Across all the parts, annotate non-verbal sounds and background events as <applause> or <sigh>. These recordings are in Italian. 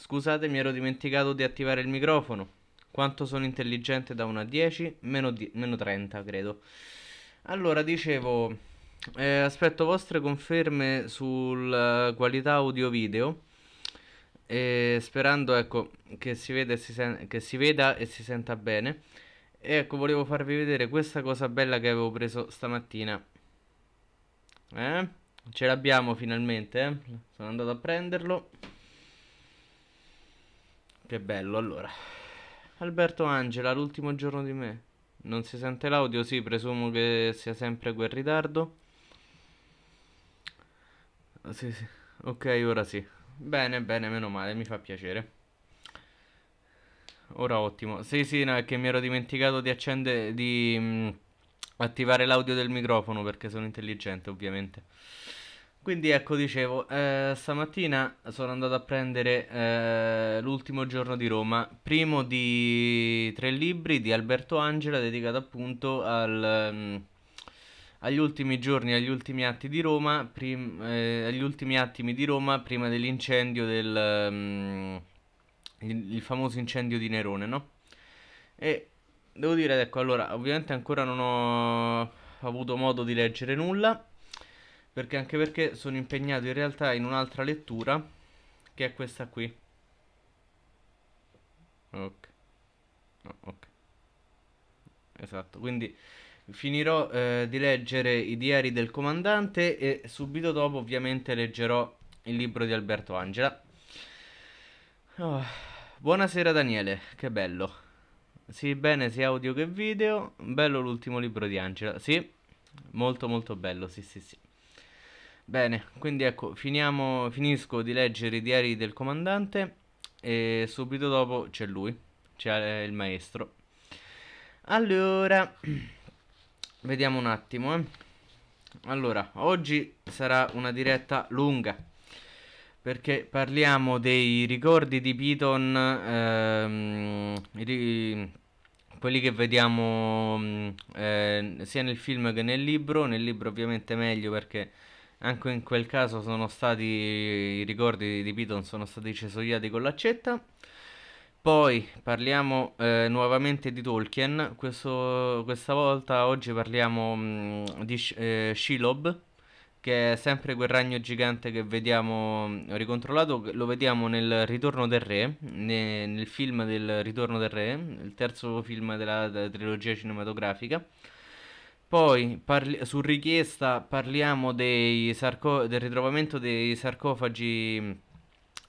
Scusate, mi ero dimenticato di attivare il microfono. Quanto sono intelligente da 1 a 10? Meno, di- meno 30, credo. Allora, dicevo, eh, aspetto vostre conferme sulla eh, qualità audio-video. E sperando ecco, che, si veda e si, sen- si, veda e si senta bene. E ecco, volevo farvi vedere questa cosa bella che avevo preso stamattina. Eh? Ce l'abbiamo finalmente, eh? Sono andato a prenderlo. Che bello, allora. Alberto Angela, l'ultimo giorno di me. Non si sente l'audio? Sì, presumo che sia sempre quel ritardo. Ah, sì, sì. Ok, ora sì. Bene, bene, meno male, mi fa piacere. Ora ottimo. Sì, sì, no, è che mi ero dimenticato di accendere di mh, mm, attivare l'audio del microfono perché sono intelligente, ovviamente. Quindi ecco, dicevo, eh, stamattina sono andato a prendere eh, l'ultimo giorno di Roma, primo di tre libri di Alberto Angela dedicato appunto al, um, agli ultimi giorni, agli ultimi atti di Roma, prim, eh, agli ultimi attimi di Roma prima dell'incendio del um, il, il famoso incendio di Nerone, no? E devo dire, ecco, allora, ovviamente ancora non ho avuto modo di leggere nulla perché anche perché sono impegnato in realtà in un'altra lettura che è questa qui ok no, ok esatto quindi finirò eh, di leggere i diari del comandante e subito dopo ovviamente leggerò il libro di Alberto Angela oh. buonasera Daniele che bello sì, bene, sia audio che video. Bello l'ultimo libro di Angela. Sì, molto molto bello, sì, sì, sì. Bene, quindi ecco, finiamo, finisco di leggere i diari del comandante e subito dopo c'è lui, c'è eh, il maestro. Allora, vediamo un attimo. Eh. Allora, oggi sarà una diretta lunga perché parliamo dei ricordi di Piton, ehm, quelli che vediamo mm, eh, sia nel film che nel libro. Nel libro ovviamente meglio perché anche in quel caso sono stati i ricordi di Piton sono stati cesoiati con l'accetta. Poi parliamo eh, nuovamente di Tolkien, Questo, questa volta oggi parliamo mh, mm, di eh, Shilob, che è sempre quel ragno gigante che vediamo mm, ricontrollato, lo vediamo nel Ritorno del Re, ne, nel film del Ritorno del Re, il terzo film della, della trilogia cinematografica poi, su richiesta, parliamo del ritrovamento dei sarcofagi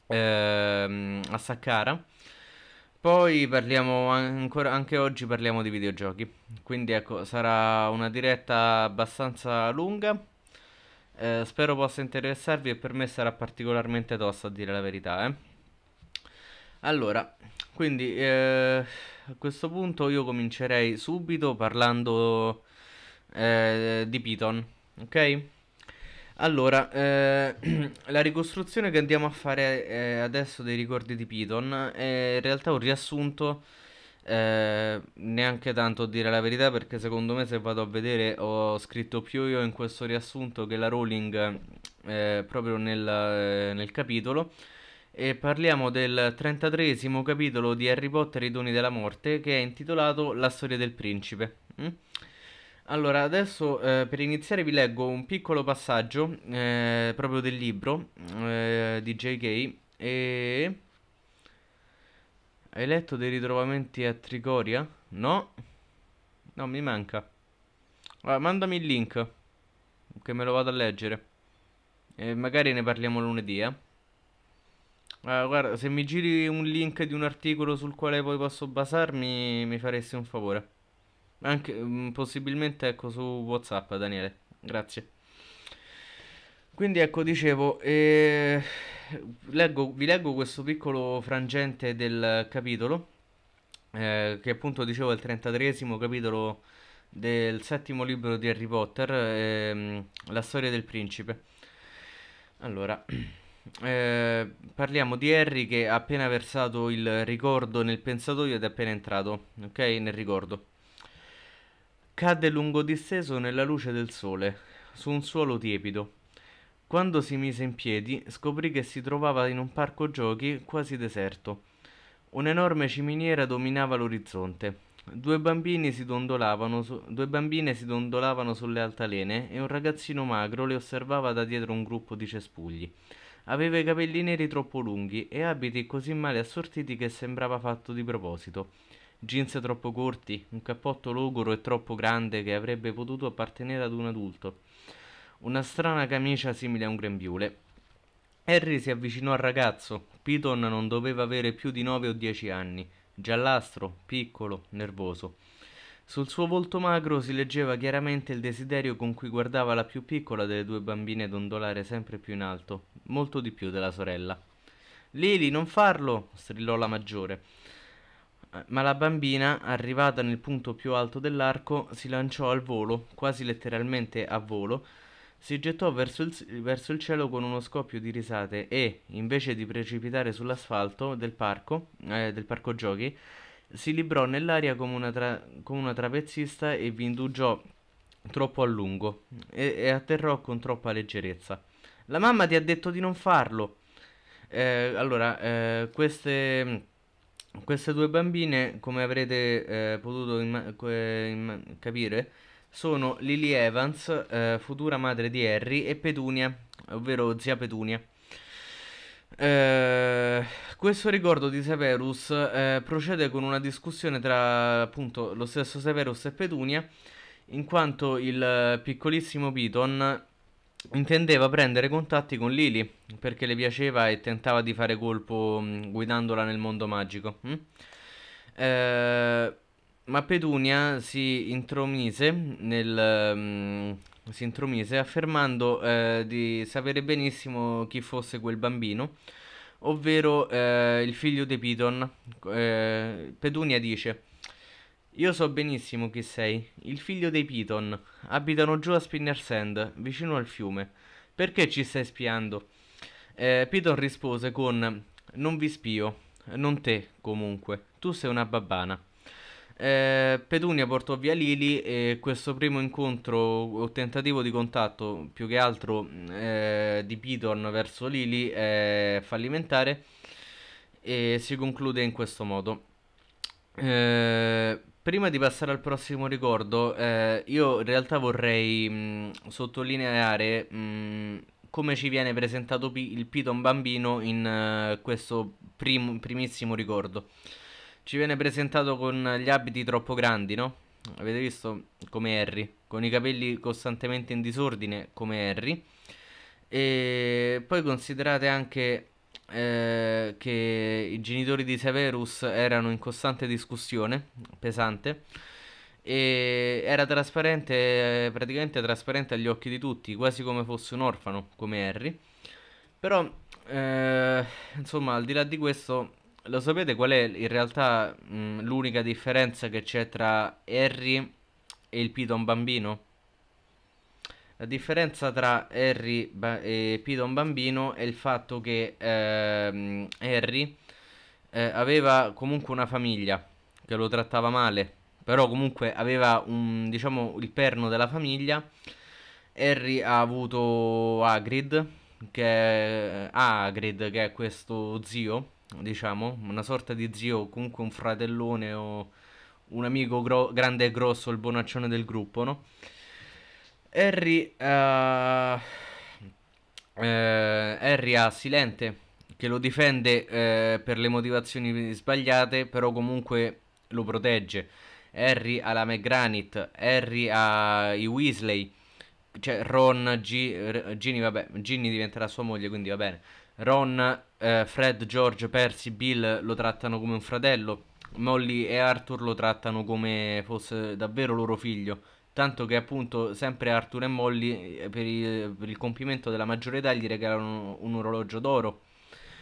ehm, a Saqqara. Poi parliamo ancora, anche oggi parliamo di videogiochi, quindi ecco, sarà una diretta abbastanza lunga, eh, spero possa interessarvi e per me sarà particolarmente tosta a dire la verità. Eh. Allora, quindi eh, a questo punto io comincerei subito parlando eh, di Python, ok? Allora, eh, <clears throat> la ricostruzione che andiamo a fare eh, adesso dei ricordi di Python è in realtà un riassunto, eh, neanche tanto a dire la verità perché secondo me se vado a vedere ho scritto più io in questo riassunto che la Rowling eh, proprio nel, eh, nel, capitolo e parliamo del 33 capitolo di Harry Potter e i doni della morte che è intitolato La storia del principe. Mm? Allora, adesso eh, per iniziare vi leggo un piccolo passaggio eh, proprio del libro eh, di J.K. E... Hai letto dei ritrovamenti a Trigoria? No? No, mi manca. Allora, mandami il link, che me lo vado a leggere. E magari ne parliamo lunedì, eh. Allora, guarda, se mi giri un link di un articolo sul quale poi posso basarmi, mi faresti un favore. Anche, mm, possibilmente ecco su Whatsapp, Daniele. Grazie. Quindi ecco, dicevo, eh, leggo, vi leggo questo piccolo frangente del capitolo, eh, che appunto dicevo è il 33 capitolo del settimo libro di Harry Potter, ehm, La storia del principe. Allora, <clears throat> eh, parliamo di Harry che ha appena versato il ricordo nel pensatoio ed è appena entrato, ok? Nel ricordo. Cadde lungo disteso nella luce del sole, su un suolo tiepido. Quando si mise in piedi, scoprì che si trovava in un parco giochi quasi deserto. Un'enorme ciminiera dominava l'orizzonte. Due, si su, due bambine si dondolavano sulle altalene e un ragazzino magro le osservava da dietro un gruppo di cespugli. Aveva i capelli neri troppo lunghi e abiti così male assortiti che sembrava fatto di proposito jeans troppo corti, un cappotto logoro e troppo grande che avrebbe potuto appartenere ad un adulto, una strana camicia simile a un grembiule. Harry si avvicinò al ragazzo. Piton non doveva avere più di nove o dieci anni, giallastro, piccolo, nervoso. Sul suo volto magro si leggeva chiaramente il desiderio con cui guardava la più piccola delle due bambine dondolare sempre più in alto, molto di più della sorella. Lily, non farlo! strillò la maggiore ma la bambina, arrivata nel punto più alto dell'arco, si lanciò al volo, quasi letteralmente a volo, si gettò verso il, verso il, cielo con uno scoppio di risate e, invece di precipitare sull'asfalto del parco, eh, del parco giochi, si librò nell'aria come una, tra, come una trapezzista e vi indugiò troppo a lungo e, e, atterrò con troppa leggerezza. La mamma ti ha detto di non farlo. Eh, allora, eh, queste queste due bambine, come avrete eh, potuto capire, sono Lily Evans, eh, futura madre di Harry, e Petunia, ovvero zia Petunia. Eh, questo ricordo di Severus eh, procede con una discussione tra appunto lo stesso Severus e Petunia, in quanto il eh, piccolissimo Piton intendeva prendere contatti con Lily perché le piaceva e tentava di fare colpo mm, guidandola nel mondo magico. Mm? Eh, ma Petunia si intromise, nel, mm, si intromise affermando eh, di sapere benissimo chi fosse quel bambino, ovvero eh, il figlio di Piton. Eh, Petunia dice io so benissimo chi sei, il figlio dei Piton. Abitano giù a Spinner Sand, vicino al fiume. Perché ci stai spiando? Eh, Piton rispose con Non vi spio, non te comunque, tu sei una babbana. Eh, Petunia portò via Lily e questo primo incontro o tentativo di contatto più che altro eh, di Piton verso Lily è fallimentare e si conclude in questo modo. Eh, Prima di passare al prossimo ricordo, eh, io in realtà vorrei mh, sottolineare mh, come ci viene presentato P- il Piton bambino in uh, questo prim- primissimo ricordo. Ci viene presentato con gli abiti troppo grandi, no? Avete visto? Come Harry, con i capelli costantemente in disordine, come Harry. E poi considerate anche eh, che i genitori di Severus erano in costante discussione pesante e era trasparente, praticamente trasparente agli occhi di tutti, quasi come fosse un orfano, come Harry. Però, eh, insomma, al di là di questo, lo sapete qual è in realtà mh, l'unica differenza che c'è tra Harry e il Piton bambino? La differenza tra Harry ba- e Piton bambino è il fatto che ehm, Harry eh, aveva comunque una famiglia che lo trattava male, però comunque aveva un, diciamo, il perno della famiglia. Harry ha avuto Hagrid, che è, eh, Hagrid, che è questo zio, diciamo, una sorta di zio, comunque un fratellone o un amico gro- grande e grosso, il bonaccione del gruppo, no? Harry, uh, eh, Harry ha Silente che lo difende eh, per le motivazioni sbagliate, però comunque lo protegge. Harry ha la McGranit, Harry ha i Weasley, cioè Ron, G- Ginny, vabbè, Ginny diventerà sua moglie, quindi va bene. Ron, eh, Fred, George, Percy, Bill lo trattano come un fratello, Molly e Arthur lo trattano come fosse davvero loro figlio tanto che appunto sempre Arthur e Molly eh, per il, per il compimento della maggiore età gli regalano un, orologio d'oro.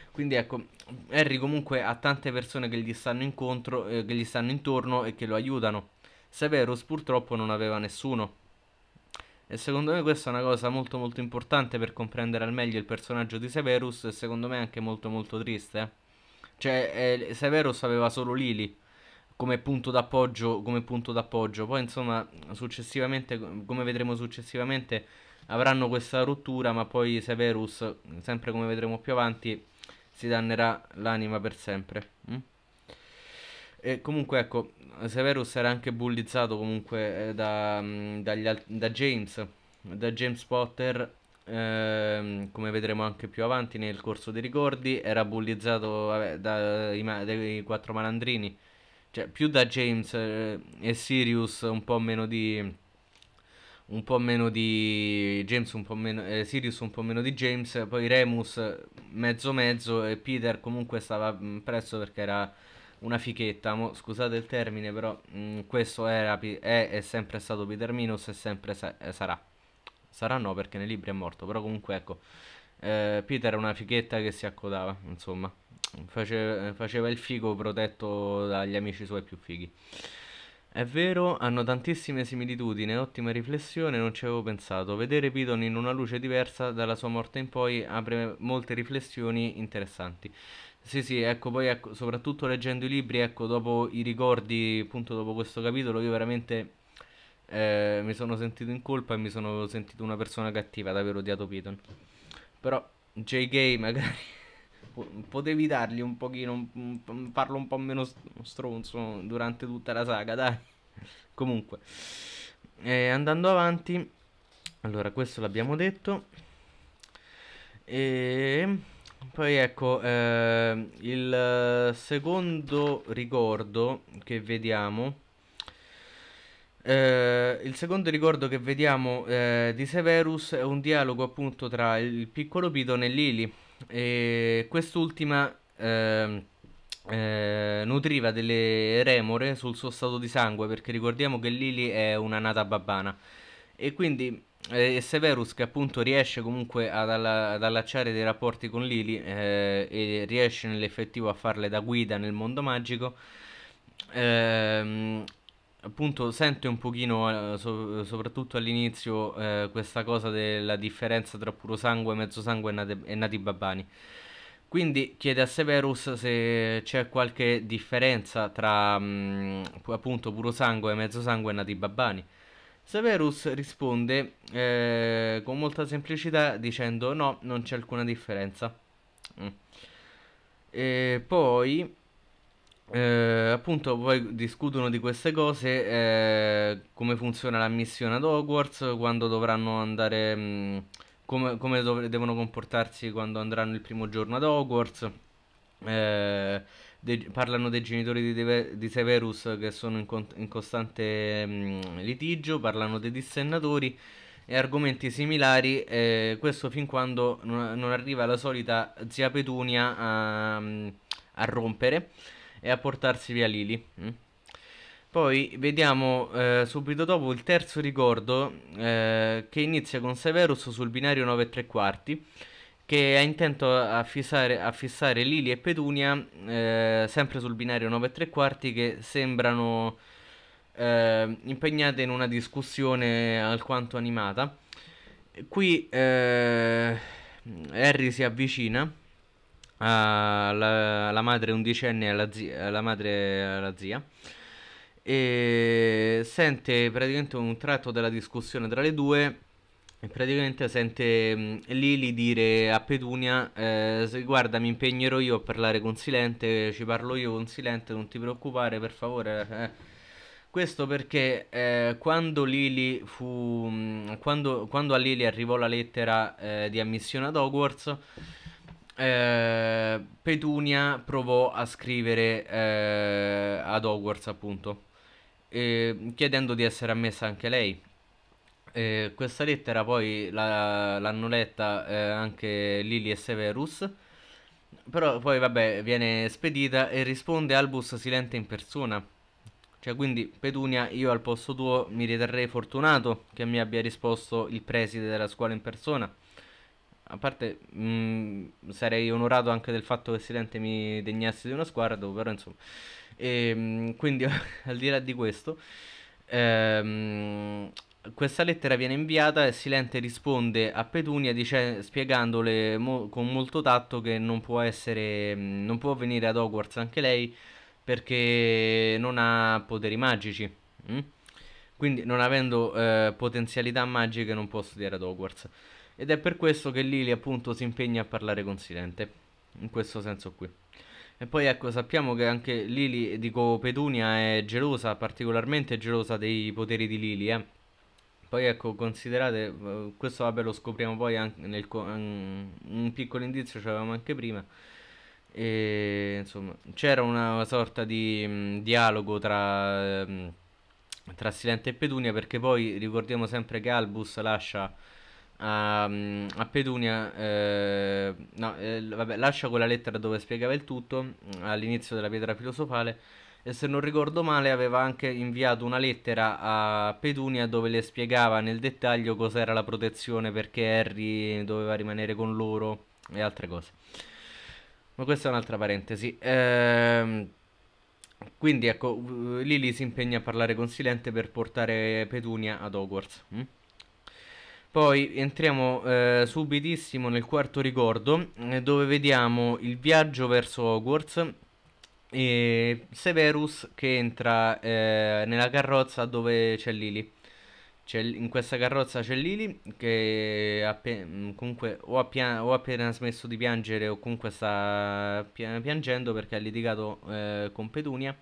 Quindi ecco, Harry comunque ha tante persone che gli stanno, incontro, eh, che gli stanno intorno e che lo aiutano. Severus purtroppo non aveva nessuno. E secondo me questa è una cosa molto molto importante per comprendere al meglio il personaggio di Severus e secondo me anche molto molto triste. Eh. Cioè eh, Severus aveva solo Lily come punto d'appoggio, come punto d'appoggio. Poi insomma, successivamente, come vedremo successivamente, avranno questa rottura, ma poi Severus, sempre come vedremo più avanti, si dannerà l'anima per sempre. Mm? E comunque ecco, Severus era anche bullizzato comunque eh, da, mm, da, da, James, da James Potter, ehm, come vedremo anche più avanti nel corso dei ricordi, era bullizzato vabbè, dai, dai quattro malandrini, cioè più da James eh, e Sirius un po' meno di un po' meno di James un po' meno eh, Sirius un po' meno di James poi Remus mezzo mezzo e Peter comunque stava mm, presso perché era una fichetta mo, scusate il termine però mh, mm, questo era, è, è sempre stato Peter Minus e sempre sa eh, sarà sarà no perché nei libri è morto però comunque ecco eh, Peter è una fichetta che si accodava insomma faceva il figo protetto dagli amici suoi più fighi. È vero, hanno tantissime similitudini, ottima riflessione, non ci avevo pensato. Vedere Piton in una luce diversa dalla sua morte in poi apre molte riflessioni interessanti. Sì, sì, ecco, poi ecco, soprattutto leggendo i libri, ecco, dopo i ricordi, appunto dopo questo capitolo, io veramente eh, mi sono sentito in colpa e mi sono sentito una persona cattiva davvero odiato Piton. Però JK magari potevi dargli un pochino, farlo un po' meno stronzo durante tutta la saga, dai. <laughs> Comunque, eh, andando avanti, allora questo l'abbiamo detto. E poi ecco, eh, il secondo ricordo che vediamo... Eh, il secondo ricordo che vediamo eh, di Severus è un dialogo appunto tra il piccolo Pitone e Lily e quest'ultima eh, eh, nutriva delle remore sul suo stato di sangue, perché ricordiamo che Lily è una nata babbana. E quindi eh, Severus che appunto riesce comunque ad, alla- ad allacciare dei rapporti con Lily eh, e riesce nell'effettivo a farle da guida nel mondo magico, ehm, appunto sente un pochino, eh, so, soprattutto all'inizio, eh, questa cosa della differenza tra puro sangue, mezzo sangue e, nate, e nati babbani. Quindi chiede a Severus se c'è qualche differenza tra mh, mm, appunto puro sangue, mezzo sangue e nati babbani. Severus risponde eh, con molta semplicità dicendo no, non c'è alcuna differenza. Mm. E poi eh, appunto poi discutono di queste cose, eh, come funziona la missione ad Hogwarts, quando dovranno andare, mh, mm, come, come dov- devono comportarsi quando andranno il primo giorno ad Hogwarts. Eh, de- parlano dei genitori di, Deve- di, Severus che sono in, con- in costante mh, mm, litigio, parlano dei dissennatori e argomenti similari, eh, questo fin quando non, non, arriva la solita zia Petunia a, mm, a rompere e a portarsi via Lily. Mm. Poi vediamo eh, subito dopo il terzo ricordo eh, che inizia con Severus sul binario 9 e 3 quarti che ha intento a fissare, a fissare Lili e Petunia eh, sempre sul binario 9 e 3 quarti che sembrano eh, impegnate in una discussione alquanto animata. Qui eh, Harry si avvicina Ah, alla, alla madre undicenne e alla zia, alla madre, alla zia e sente praticamente un tratto della discussione tra le due e praticamente sente mm, Lily dire a Petunia eh, guarda mi impegnerò io a parlare con Silente ci parlo io con Silente non ti preoccupare per favore eh. questo perché eh, quando, Lily fu, mm, quando, quando a Lily arrivò la lettera eh, di ammissione ad Hogwarts eh, Petunia provò a scrivere eh, ad Hogwarts appunto eh, chiedendo di essere ammessa anche lei questa lettera poi la, l'hanno letta eh, anche Lily e Severus però poi vabbè viene spedita e risponde Albus Silente in persona cioè quindi Petunia io al posto tuo mi riterrei fortunato che mi abbia risposto il preside della scuola in persona a parte mh, mm, sarei onorato anche del fatto che Silente mi degnasse di uno sguardo, però insomma. E, ehm, mh, quindi <laughs> al di là di questo, ehm, questa lettera viene inviata e Silente risponde a Petunia dice, spiegandole mo- con molto tatto che non può essere, mh, mm, non può venire ad Hogwarts anche lei perché non ha poteri magici. Mm? Quindi non avendo eh, potenzialità magiche non può studiare ad Hogwarts ed è per questo che Lily appunto si impegna a parlare con Silente, in questo senso qui. E poi ecco, sappiamo che anche Lily, dico Petunia, è gelosa, particolarmente gelosa dei poteri di Lily, eh. Poi ecco, considerate, eh, questo vabbè lo scopriamo poi anche nel un piccolo indizio ce l'avevamo anche prima. E, insomma, c'era una sorta di mh, mm, dialogo tra, mh, mm, tra Silente e Petunia perché poi ricordiamo sempre che Albus lascia a, a Petunia, eh, no, eh, vabbè, lascia quella lettera dove spiegava il tutto mm, all'inizio della pietra filosofale e se non ricordo male aveva anche inviato una lettera a Petunia dove le spiegava nel dettaglio cos'era la protezione, perché Harry doveva rimanere con loro e altre cose. Ma questa è un'altra parentesi. Ehm, quindi ecco, Lily si impegna a parlare con Silente per portare Petunia ad Hogwarts. Hm? Poi entriamo eh, subitissimo nel quarto ricordo eh, dove vediamo il viaggio verso Hogwarts e Severus che entra eh, nella carrozza dove c'è Lily. in questa carrozza c'è Lily che appen- comunque o ha, pia- o appena smesso di piangere o comunque sta pia- piangendo perché ha litigato eh, con Petunia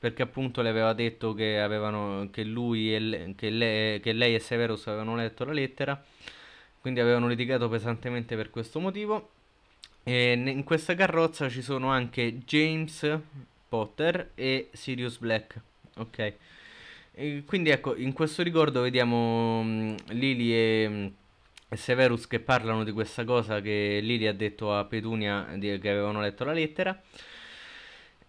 perché appunto le aveva detto che, avevano, che lui e le, che, le, che lei e Severus avevano letto la lettera, quindi avevano litigato pesantemente per questo motivo. E in questa carrozza ci sono anche James Potter e Sirius Black, ok? E quindi ecco, in questo ricordo vediamo mm, Lily e... Mm, e Severus che parlano di questa cosa che Lily ha detto a Petunia che avevano letto la lettera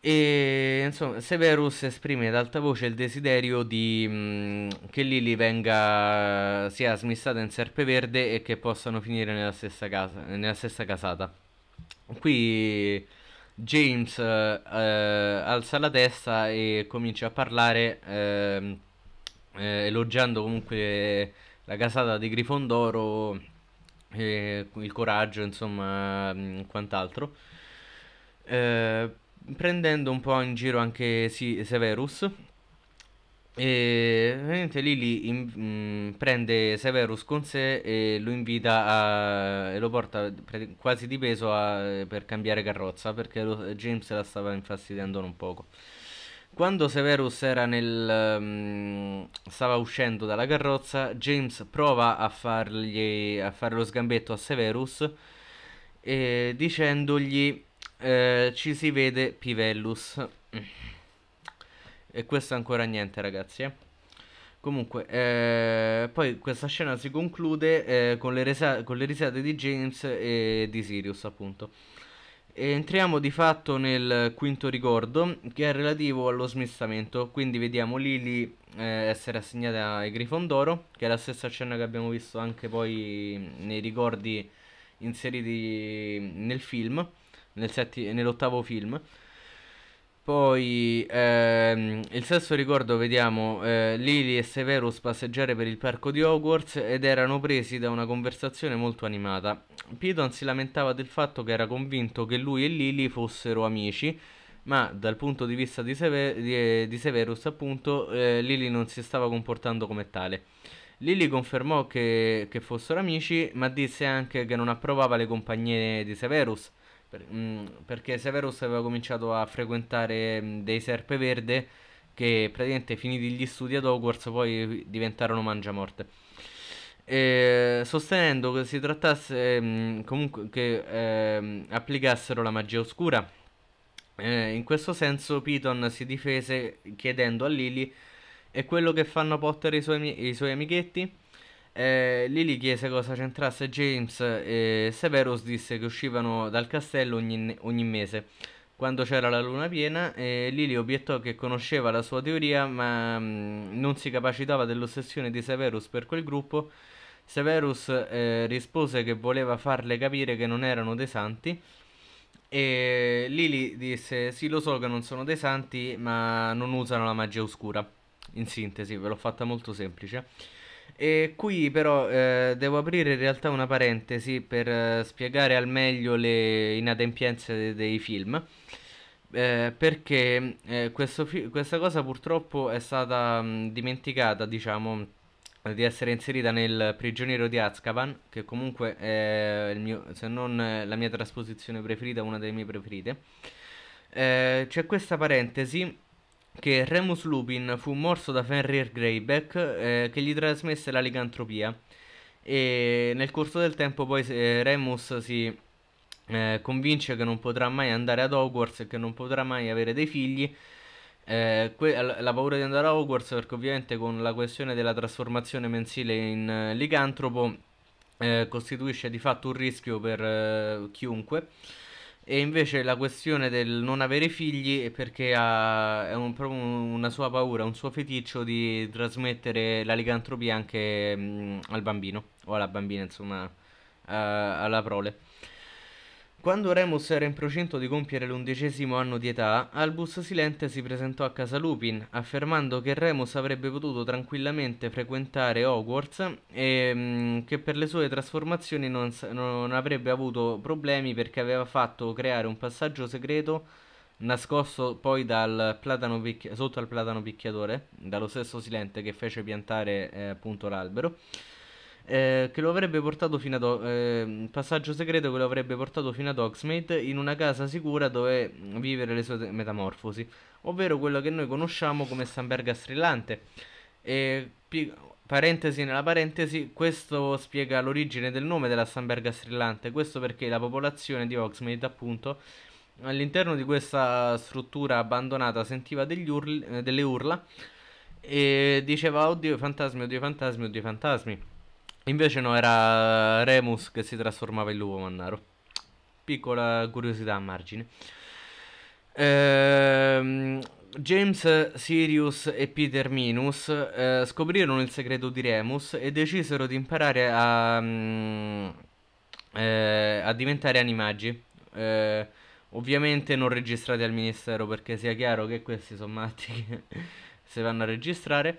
e insomma, Severus esprime ad alta voce il desiderio di, mh, mm, che Lily venga, sia smissata in serpeverde e che possano finire nella stessa, casa, nella stessa casata. Qui James eh, alza la testa e comincia a parlare, eh, eh, elogiando comunque la casata di Grifondoro, il coraggio, insomma, mm, quant'altro. Eh, prendendo un po' in giro anche sì, Severus. E ovviamente Lily in, mm, prende Severus con sé e lo invita a, e lo porta pre- quasi di peso a, per cambiare carrozza perché lo, James la stava infastidendo un poco. Quando Severus era nel, um, stava uscendo dalla carrozza, James prova a, fargli, a fare lo sgambetto a Severus eh, dicendogli eh, ci si vede Pivellus. E questo è ancora niente, ragazzi. Eh. Comunque, eh, poi questa scena si conclude eh, con le, resa- con, le risate di James e di Sirius, appunto. E entriamo di fatto nel quinto ricordo, che è relativo allo smistamento. Quindi vediamo Lily eh, essere assegnata ai Grifondoro, che è la stessa scena che abbiamo visto anche poi nei ricordi inseriti nel film nel setti- nell'ottavo film. Poi ehm, il sesto ricordo vediamo eh, Lily e Severus passeggiare per il parco di Hogwarts ed erano presi da una conversazione molto animata. Pidon si lamentava del fatto che era convinto che lui e Lily fossero amici, ma dal punto di vista di, Sever- di, di Severus appunto eh, Lily non si stava comportando come tale. Lily confermò che, che fossero amici, ma disse anche che non approvava le compagnie di Severus per, mh, mm, perché Severus aveva cominciato a frequentare mh, mm, dei serpeverde che praticamente finiti gli studi ad Hogwarts poi diventarono mangiamorte. E, sostenendo che si trattasse mh, mm, comunque che eh, applicassero la magia oscura. Eh, in questo senso Piton si difese chiedendo a Lily è quello che fanno Potter i suoi, i suoi amichetti? Eh, Lily chiese cosa c'entrasse James e Severus disse che uscivano dal castello ogni, ogni mese quando c'era la luna piena e Lily obiettò che conosceva la sua teoria ma mh, mm, non si capacitava dell'ossessione di Severus per quel gruppo. Severus eh, rispose che voleva farle capire che non erano dei santi e Lily disse sì lo so che non sono dei santi ma non usano la magia oscura. In sintesi ve l'ho fatta molto semplice. E qui però eh, devo aprire in realtà una parentesi per eh, spiegare al meglio le inadempienze de- dei film, eh, perché eh, fi- questa cosa purtroppo è stata mh, mm, dimenticata, diciamo, di essere inserita nel Prigioniero di Azkaban, che comunque è mio, se non la mia trasposizione preferita, una delle mie preferite. Eh, c'è questa parentesi che Remus Lupin fu morso da Fenrir Greyback eh, che gli trasmesse la ligantropia e nel corso del tempo poi eh, Remus si eh, convince che non potrà mai andare ad Hogwarts e che non potrà mai avere dei figli eh, que- la paura di andare a Hogwarts perché ovviamente con la questione della trasformazione mensile in eh, licantropo eh, costituisce di fatto un rischio per eh, chiunque e invece la questione del non avere figli è perché ha, è un, proprio una sua paura, un suo feticcio di trasmettere la licantropia anche mh, mm, al bambino o alla bambina, insomma, uh, alla prole. Quando Remus era in procinto di compiere l'undicesimo anno di età, Albus Silente si presentò a casa Lupin, affermando che Remus avrebbe potuto tranquillamente frequentare Hogwarts e mh, mm, che per le sue trasformazioni non, non avrebbe avuto problemi perché aveva fatto creare un passaggio segreto nascosto poi dal platano sotto al platano picchiatore, dallo stesso Silente che fece piantare eh, appunto l'albero. Eh, che lo avrebbe portato fino ad o- eh, passaggio segreto che lo avrebbe portato fino ad Oxmate in una casa sicura dove vivere le sue metamorfosi, ovvero quello che noi conosciamo come Samberga strillante. E, pi- parentesi nella parentesi, questo spiega l'origine del nome della Samberga strillante, questo perché la popolazione di Oxmate, appunto, all'interno di questa struttura abbandonata sentiva urli, delle urla e diceva oddio i fantasmi, oddio i fantasmi, oddio i fantasmi. Invece no, era Remus che si trasformava in lupo mannaro. Piccola curiosità a margine. Ehm, James, Sirius e Peter Minus eh, scoprirono il segreto di Remus e decisero di imparare a, mm, eh, a diventare animaggi. Eh, ovviamente non registrati al ministero perché sia chiaro che questi sono matti che <laughs> si vanno a registrare.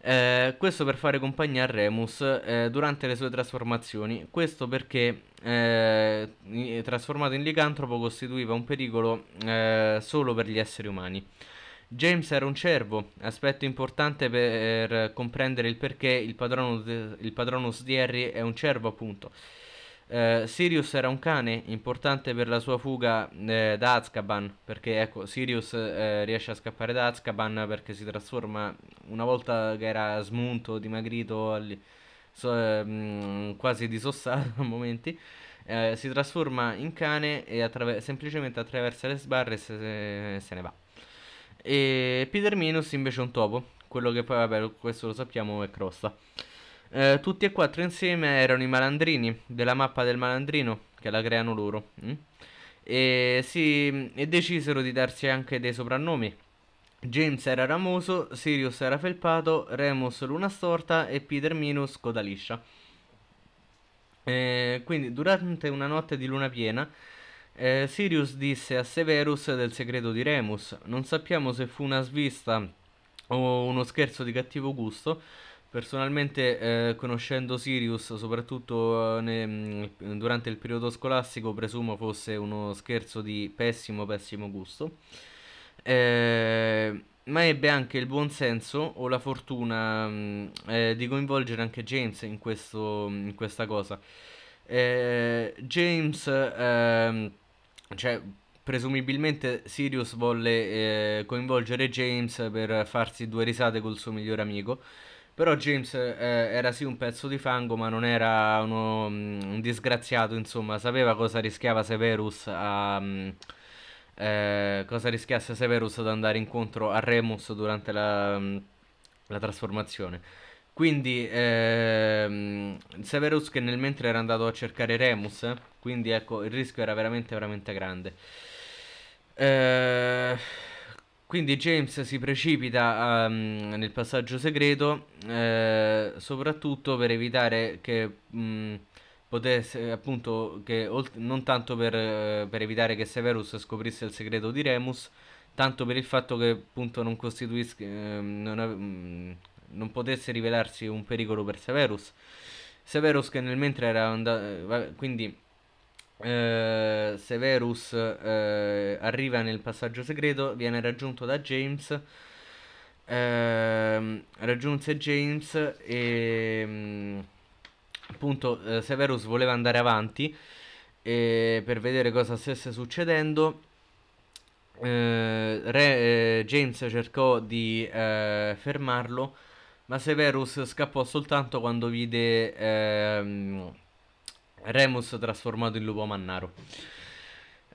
Eh, questo per fare compagnia a Remus eh, durante le sue trasformazioni. Questo perché eh, trasformato in licantropo costituiva un pericolo eh, solo per gli esseri umani. James era un cervo, aspetto importante per comprendere il perché il padronus, il padronus di Harry è un cervo appunto. Eh, Sirius era un cane importante per la sua fuga eh, da Azkaban perché ecco Sirius eh, riesce a scappare da Azkaban perché si trasforma una volta che era smunto, dimagrito, so, mh, ehm, quasi disossato a momenti eh, si trasforma in cane e attraver- semplicemente attraversa le sbarre e se, se ne va e Peter Minus invece è un topo quello che poi vabbè questo lo sappiamo è Crosta eh, tutti e quattro insieme erano i malandrini della mappa del malandrino che la creano loro. Mm? E, si, e decisero di darsi anche dei soprannomi. James era ramoso, Sirius era felpato, Remus luna storta e Peter Minus coda liscia. Eh, quindi durante una notte di luna piena eh, Sirius disse a Severus del segreto di Remus. Non sappiamo se fu una svista o uno scherzo di cattivo gusto, Personalmente, eh, conoscendo Sirius, soprattutto eh, ne, mm, durante il periodo scolastico, presumo fosse uno scherzo di pessimo, pessimo gusto. Eh, ma ebbe anche il buon senso o la fortuna mh, mm, eh, di coinvolgere anche James in, questo, mm, in questa cosa. Eh, James, ehm, cioè, presumibilmente Sirius volle eh, coinvolgere James per farsi due risate col suo migliore amico. Però James eh, era sì un pezzo di fango, ma non era uno, mm, un disgraziato, insomma, sapeva cosa rischiava Severus a, mm, eh, cosa rischiasse Severus ad andare incontro a Remus durante la, mm, la trasformazione. Quindi eh, Severus che nel mentre era andato a cercare Remus, quindi ecco il rischio era veramente veramente grande. Eh quindi James si precipita um, nel passaggio segreto, eh, soprattutto per evitare che mh, mm, potesse, appunto, che, non tanto per, eh, per, evitare che Severus scoprisse il segreto di Remus, tanto per il fatto che appunto non costituisca, eh, non, mm, non potesse rivelarsi un pericolo per Severus. Severus che nel mentre era andato, eh, quindi eh, Severus eh, arriva nel passaggio segreto, viene raggiunto da James. Eh, raggiunse James e mh, mm, appunto eh, Severus voleva andare avanti eh, per vedere cosa stesse succedendo. Eh, Re, James cercò di fermarlo, ma Severus scappò soltanto quando vide ehm, Remus trasformato in lupo mannaro.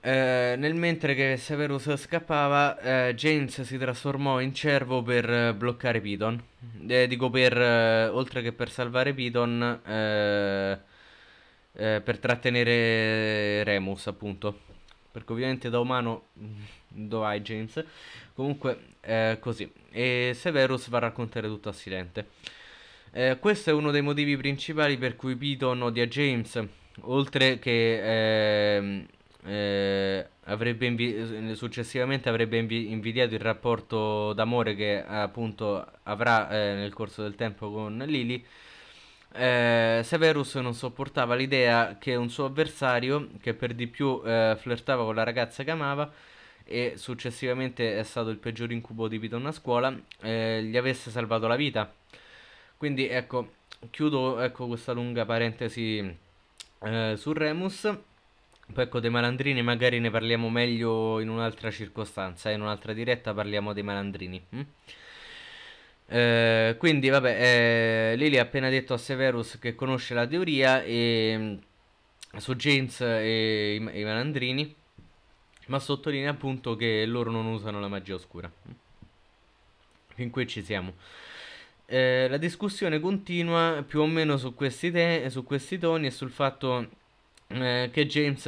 Eh, nel mentre che Severus scappava, eh, James si trasformò in cervo per eh, bloccare Piton. Eh, dico per, eh, oltre che per salvare Piton, eh, per trattenere Remus, appunto. Perché ovviamente da umano <laughs> dove hai James. Comunque, così. E Severus va a raccontare tutto a Silente. Eh, questo è uno dei motivi principali per cui Piton odia James, oltre che eh, eh, avrebbe invi- eh, successivamente avrebbe invi- invidiato il rapporto d'amore che appunto avrà eh, nel corso del tempo con Lily. Eh, Severus non sopportava l'idea che un suo avversario, che per di più eh, flirtava con la ragazza che amava e successivamente è stato il peggior incubo di Piton a scuola, eh, gli avesse salvato la vita. Quindi ecco, chiudo ecco, questa lunga parentesi eh, su Remus. Poi ecco dei malandrini magari ne parliamo meglio in un'altra circostanza, eh, in un'altra diretta parliamo dei malandrini. Hm? Eh, quindi vabbè, eh, Lily ha appena detto a Severus che conosce la teoria e, mm, su James e i, i malandrini, ma sottolinea appunto che loro non usano la magia oscura. Hm? Fin qui ci siamo eh, la discussione continua più o meno su questi, te- su questi toni e sul fatto eh, che,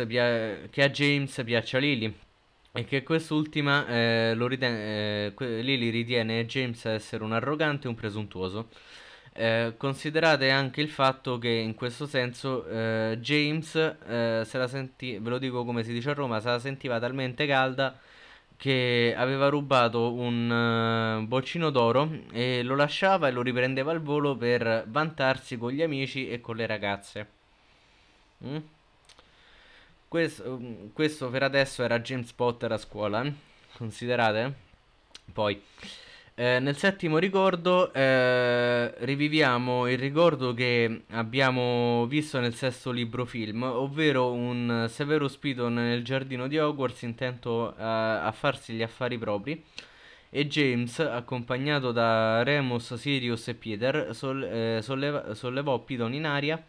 pia- che, a James piaccia Lily e che quest'ultima eh, riten- eh, que- Lily ritiene James essere un arrogante e un presuntuoso. Eh, considerate anche il fatto che in questo senso eh, James se la sentì, ve lo dico come si dice a Roma, se la sentiva talmente calda che aveva rubato un uh, boccino d'oro e lo lasciava e lo riprendeva al volo per vantarsi con gli amici e con le ragazze. Mm? Questo, mm, questo per adesso era James Potter a scuola, eh? considerate? Poi eh, nel settimo ricordo eh, riviviamo il ricordo che abbiamo visto nel sesto libro film, ovvero un severo Spiton nel giardino di Hogwarts intento eh, a farsi gli affari propri e James, accompagnato da Remus, Sirius e Peter, sol- eh, solleva- sollevò Piton in aria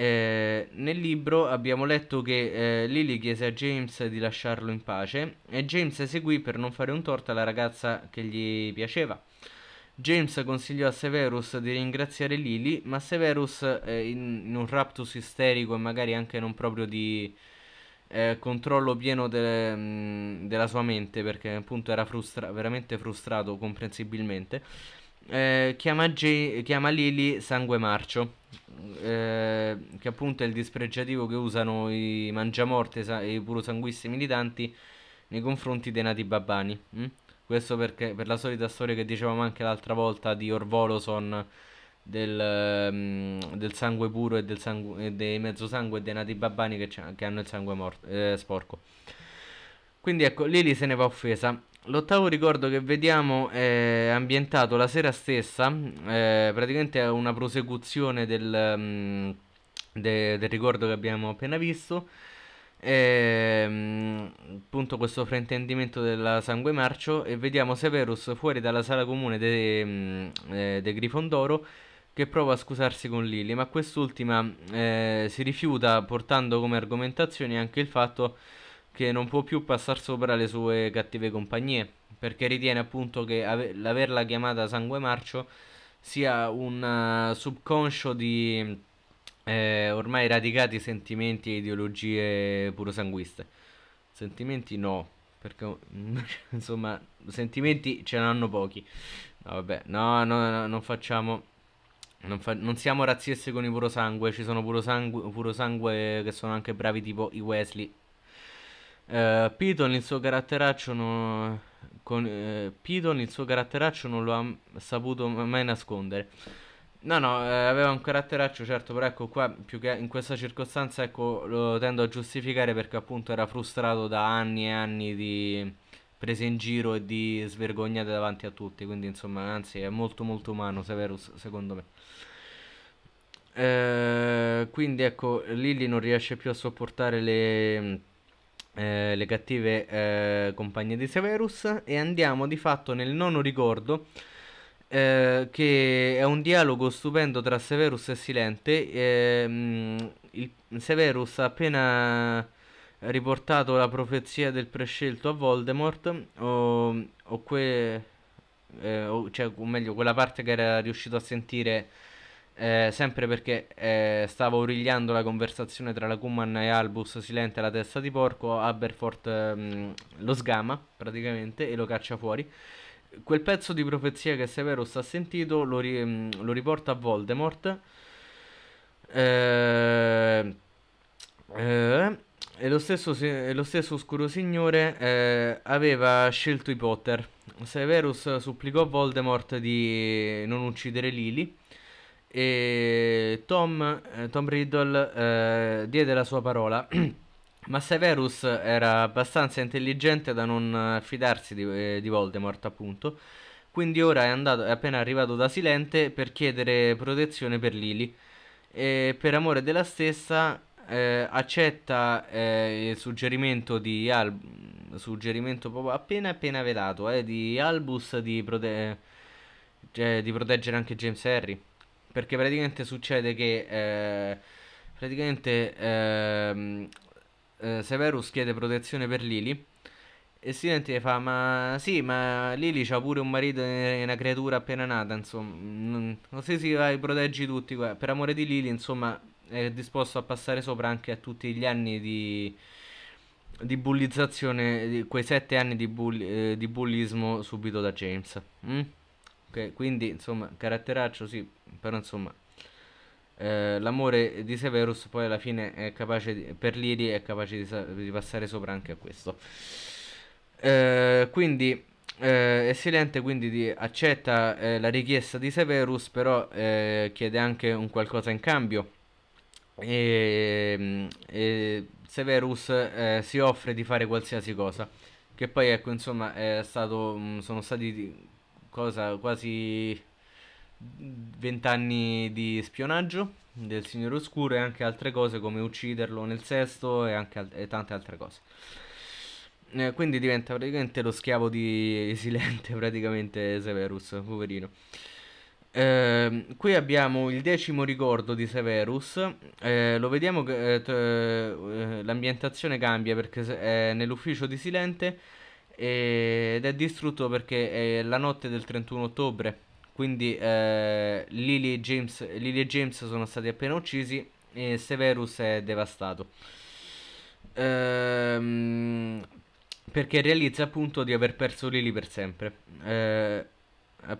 eh, nel libro abbiamo letto che eh, Lily chiese a James di lasciarlo in pace e James eseguì per non fare un torto alla ragazza che gli piaceva. James consigliò a Severus di ringraziare Lily, ma Severus, eh, in, in, un raptus isterico e magari anche non proprio di eh, controllo pieno de, mh, mm, della sua mente, perché appunto era frustra- veramente frustrato comprensibilmente, eh, chiama, G- chiama Lily sangue marcio eh, che appunto è il dispregiativo che usano i mangiamorte e i purosanguisti militanti nei confronti dei nati babbani. Mh? Mm? Questo perché, per la solita storia che dicevamo anche l'altra volta di Orvoloson del, um, del sangue puro e del sangue, e dei mezzosangue e dei nati babbani che, che hanno il sangue morto, eh, sporco. Quindi ecco, Lili se ne va offesa L'ottavo ricordo che vediamo è ambientato la sera stessa, eh, praticamente è una prosecuzione del, mm, de, del ricordo che abbiamo appena visto. E, mm, appunto questo fraintendimento della sangue marcio e vediamo Severus fuori dalla sala comune dei mm, eh, de, Grifondoro che prova a scusarsi con Lily, ma quest'ultima eh, si rifiuta portando come argomentazione anche il fatto che che non può più passare sopra le sue cattive compagnie, perché ritiene appunto che ave- l'averla chiamata sangue marcio sia un eh, subconscio di eh, ormai radicati sentimenti e ideologie purosanguiste. Sentimenti no, perché <laughs> insomma sentimenti ce n'hanno pochi. No, vabbè, no, no, no non facciamo... Non, fa- non, siamo razzisti con i purosangue, ci sono purosangue, purosangue che sono anche bravi tipo i Wesley eh, Piton il suo caratteraccio non... Con, uh, eh, Pidon il suo caratteraccio non lo ha saputo mai nascondere. No, no, eh, aveva un caratteraccio, certo, però ecco qua, più che in questa circostanza, ecco, lo tendo a giustificare perché appunto era frustrato da anni e anni di prese in giro e di svergognate davanti a tutti, quindi insomma, anzi, è molto molto umano Severus, secondo me. Eh, quindi ecco, Lily non riesce più a sopportare le eh, le cattive eh, compagne di Severus e andiamo di fatto nel nono ricordo eh, che è un dialogo stupendo tra Severus e Silente. Ehm, il, Severus ha appena riportato la profezia del prescelto a Voldemort, o, o, que, eh, o, cioè, o meglio, quella parte che era riuscito a sentire eh, sempre perché eh, stava origliando la conversazione tra la Kuman e Albus silente alla testa di porco, Aberfort ehm, lo sgama praticamente e lo caccia fuori. Quel pezzo di profezia che Severus ha sentito lo, ri- mm, lo riporta a Voldemort. Eh, eh, e lo stesso, e lo stesso oscuro signore eh, aveva scelto i Potter. Severus supplicò Voldemort di non uccidere Lily e Tom, eh, Tom Riddle eh, diede la sua parola, <clears throat> ma Severus era abbastanza intelligente da non eh, fidarsi di, eh, di Voldemort, appunto. Quindi ora è, andato, è, appena arrivato da Silente per chiedere protezione per Lily. E per amore della stessa eh, accetta il suggerimento di Albus, suggerimento proprio appena appena velato, di Albus di, prote- di proteggere anche James Harry. Perché praticamente succede che eh, praticamente ehm, eh, Severus chiede protezione per Lily. E Silente fa: Ma sì, ma Lily c'ha pure un marito e una creatura appena nata. Insomma, non, non so si vai, proteggi tutti. Qua. Per amore di Lily, insomma, è disposto a passare sopra anche a tutti gli anni di, di bullizzazione, di quei sette anni di, bull, eh, di bullismo subito da James. Mm? Okay, quindi, insomma, caratteraccio sì, però insomma eh, l'amore di Severus poi alla fine è capace di, per Liri è capace di, di, passare sopra anche a questo eh, quindi eh, è silente quindi di, accetta eh, la richiesta di Severus però eh, chiede anche un qualcosa in cambio e, ehm, e Severus eh, si offre di fare qualsiasi cosa che poi ecco insomma è stato mm, sono stati cosa quasi vent'anni di spionaggio del Signore Oscuro e anche altre cose come ucciderlo nel sesto e, al- e tante altre cose. Eh, quindi diventa praticamente lo schiavo di Silente, <laughs> praticamente Severus, poverino. Eh, qui abbiamo il decimo ricordo di Severus. Eh, lo vediamo che eh, t- eh, l'ambientazione cambia perché è nell'ufficio di Silente ed è distrutto perché è la notte del 31 ottobre quindi eh, Lily, e James, Lily e James sono stati appena uccisi e Severus è devastato. Ehm, perché realizza appunto di aver perso Lily per sempre. Eh,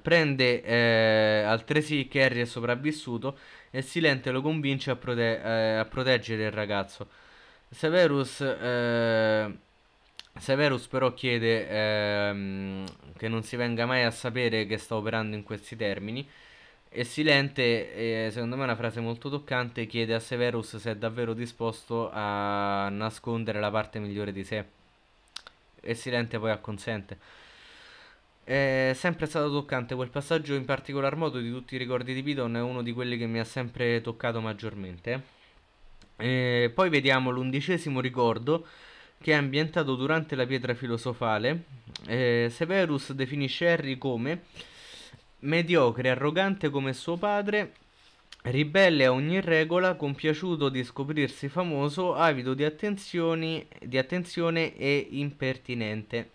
prende eh, altresì che Harry è sopravvissuto e Silente lo convince a, prote- eh, a proteggere il ragazzo. Severus eh, Severus però chiede ehm, che non si venga mai a sapere che sta operando in questi termini e Silente, eh, secondo me è una frase molto toccante, chiede a Severus se è davvero disposto a nascondere la parte migliore di sé e Silente poi acconsente. È sempre stato toccante quel passaggio, in particolar modo di tutti i ricordi di Piton è uno di quelli che mi ha sempre toccato maggiormente. E poi vediamo l'undicesimo ricordo che è ambientato durante la pietra filosofale, eh, Severus definisce Harry come mediocre, arrogante come suo padre, ribelle a ogni regola, compiaciuto di scoprirsi famoso, avido di, di attenzione e impertinente.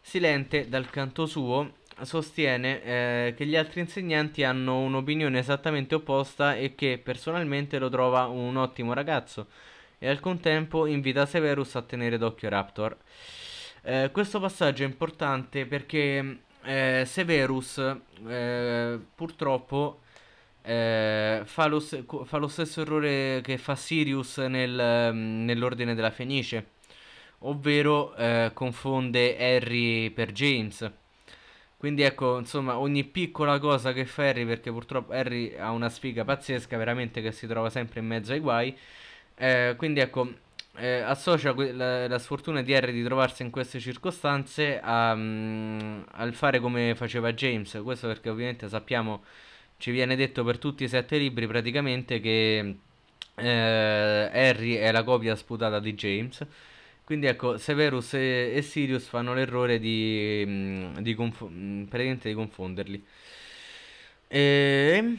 Silente dal canto suo, sostiene eh, che gli altri insegnanti hanno un'opinione esattamente opposta e che personalmente lo trova un ottimo ragazzo e al contempo invita Severus a tenere d'occhio Raptor. Eh, questo passaggio è importante perché eh, Severus eh, purtroppo eh, fa lo, fa, lo stesso errore che fa Sirius nel, mm, nell'ordine della Fenice, ovvero eh, confonde Harry per James. Quindi ecco, insomma, ogni piccola cosa che fa Harry, perché purtroppo Harry ha una sfiga pazzesca, veramente che si trova sempre in mezzo ai guai, eh, quindi ecco, eh, associa la, la, sfortuna di Harry di trovarsi in queste circostanze a, um, al fare come faceva James. Questo perché ovviamente sappiamo, ci viene detto per tutti i sette libri praticamente che eh, Harry è la copia sputata di James. Quindi ecco, Severus e, e Sirius fanno l'errore di, mm, di, confo- mm, di confonderli. E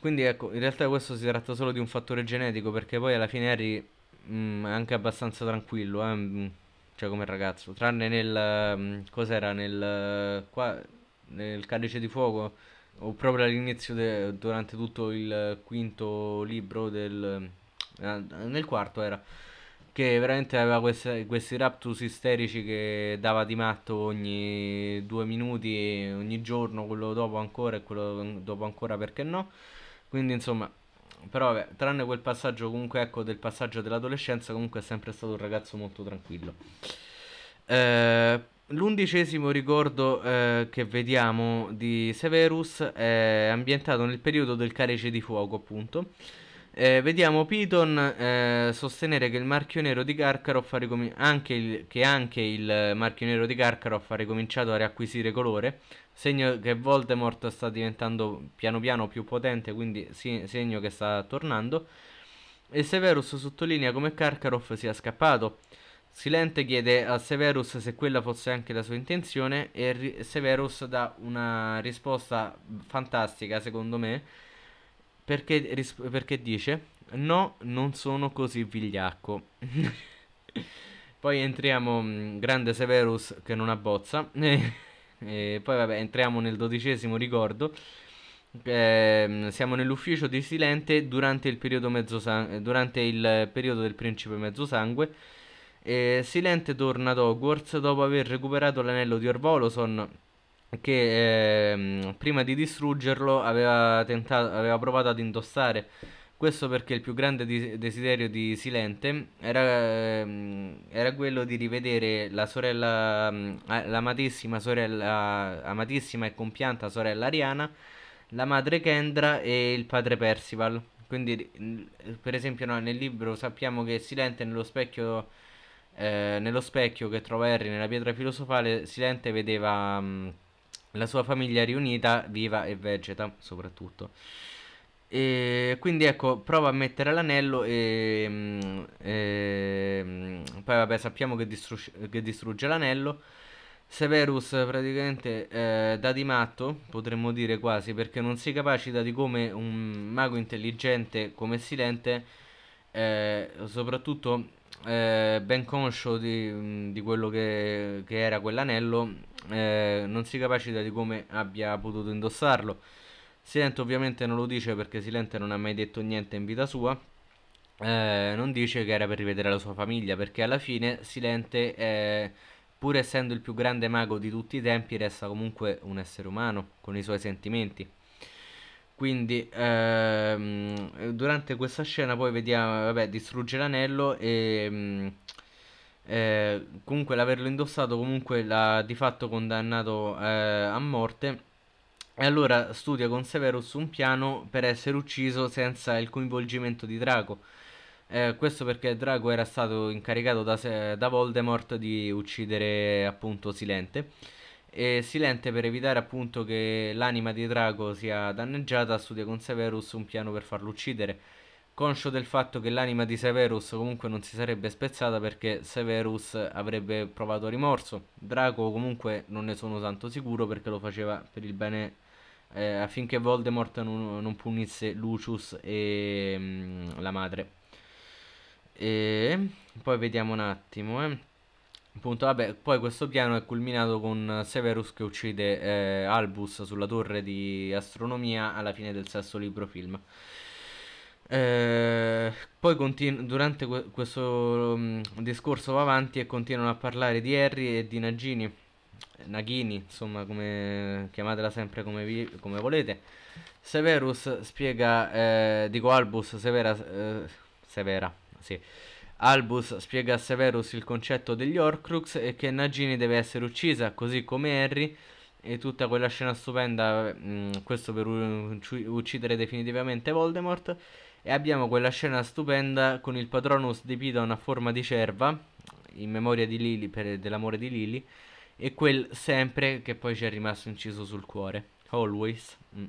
quindi ecco, in realtà questo si tratta solo di un fattore genetico perché poi alla fine Harry mh, mm, è anche abbastanza tranquillo, eh? Mm, cioè come ragazzo, tranne nel... Mm, cos'era? Nel, qua, nel calice di fuoco o proprio all'inizio, de, durante tutto il quinto libro del... Eh, nel quarto era che veramente aveva questi, questi raptus isterici che dava di matto ogni due minuti, ogni giorno, quello dopo ancora e quello dopo ancora perché no. Quindi insomma, però vabbè, tranne quel passaggio comunque ecco del passaggio dell'adolescenza, comunque è sempre stato un ragazzo molto tranquillo. Eh, L'undicesimo ricordo eh, che vediamo di Severus è ambientato nel periodo del carice di fuoco, appunto, eh, vediamo Piton eh, sostenere che il marchio nero di Karkaroff ha ricomin- anche il, che anche il marchio nero di Karkaroff ha ricominciato a riacquisire colore, segno che Voldemort sta diventando piano piano più potente, quindi si- segno che sta tornando. E Severus sottolinea come Karkaroff sia scappato. Silente chiede a Severus se quella fosse anche la sua intenzione e ri- Severus dà una risposta fantastica secondo me perché, risp- perché dice no, non sono così vigliacco. <laughs> poi entriamo, mm, grande Severus che non abbozza. <laughs> e poi vabbè, entriamo nel dodicesimo ricordo. Eh, siamo nell'ufficio di Silente durante il periodo, mezzosan- durante il periodo del principe mezzosangue. Eh, Silente torna ad Hogwarts dopo aver recuperato l'anello di Orvoloson che ehm, prima di distruggerlo aveva, tentato, aveva provato ad indossare. Questo perché il più grande di- desiderio di Silente era, ehm, era, quello di rivedere la sorella, mm, l'amatissima sorella, amatissima e compianta sorella Ariana, la madre Kendra e il padre Percival. Quindi, mm, per esempio, no, nel libro sappiamo che Silente nello specchio, eh, nello specchio che trova Harry nella pietra filosofale, Silente vedeva... Mh, mm, la sua famiglia riunita, viva e vegeta soprattutto. E quindi ecco, prova a mettere l'anello e, mm, e mm, poi vabbè sappiamo che, distrugge, che distrugge l'anello. Severus praticamente eh, dà di matto, potremmo dire quasi, perché non si capacita di come un mago intelligente come Silente, eh, soprattutto eh, ben conscio di, mm, di quello che, che era quell'anello, eh, non si capacita di come abbia potuto indossarlo. Silente ovviamente non lo dice perché Silente non ha mai detto niente in vita sua. Eh, non dice che era per rivedere la sua famiglia perché alla fine Silente, eh, pur essendo il più grande mago di tutti i tempi, resta comunque un essere umano con i suoi sentimenti. Quindi ehm, durante questa scena poi vediamo, vabbè, distrugge l'anello e... Mh, mm, eh, comunque l'averlo indossato comunque l'ha di fatto condannato eh, a morte e allora studia con Severus un piano per essere ucciso senza il coinvolgimento di Draco. Eh, questo perché Draco era stato incaricato da, da, Voldemort di uccidere appunto Silente. E Silente per evitare appunto che l'anima di Draco sia danneggiata studia con Severus un piano per farlo uccidere conscio del fatto che l'anima di Severus comunque non si sarebbe spezzata perché Severus avrebbe provato rimorso. Draco comunque non ne sono tanto sicuro perché lo faceva per il bene eh, affinché Voldemort non, non, punisse Lucius e mh, mm, la madre. E poi vediamo un attimo. Eh. Appunto, vabbè, poi questo piano è culminato con Severus che uccide eh, Albus sulla torre di astronomia alla fine del sesto libro film. Eh, poi continu- durante que- questo um, discorso va avanti e continuano a parlare di Harry e di Nagini, Nagini, insomma, come, chiamatela sempre come, vi- come volete. Severus spiega, eh, dico Albus, Severa, eh, Severa, sì. Albus spiega a Severus il concetto degli Horcrux e che Nagini deve essere uccisa, così come Harry, e tutta quella scena stupenda, mh, mm, questo per u- uccidere definitivamente Voldemort e abbiamo quella scena stupenda con il Patronus dipinto a una forma di cerva in memoria di Lili per, dell'amore di Lily e quel sempre che poi ci è rimasto inciso sul cuore always mm.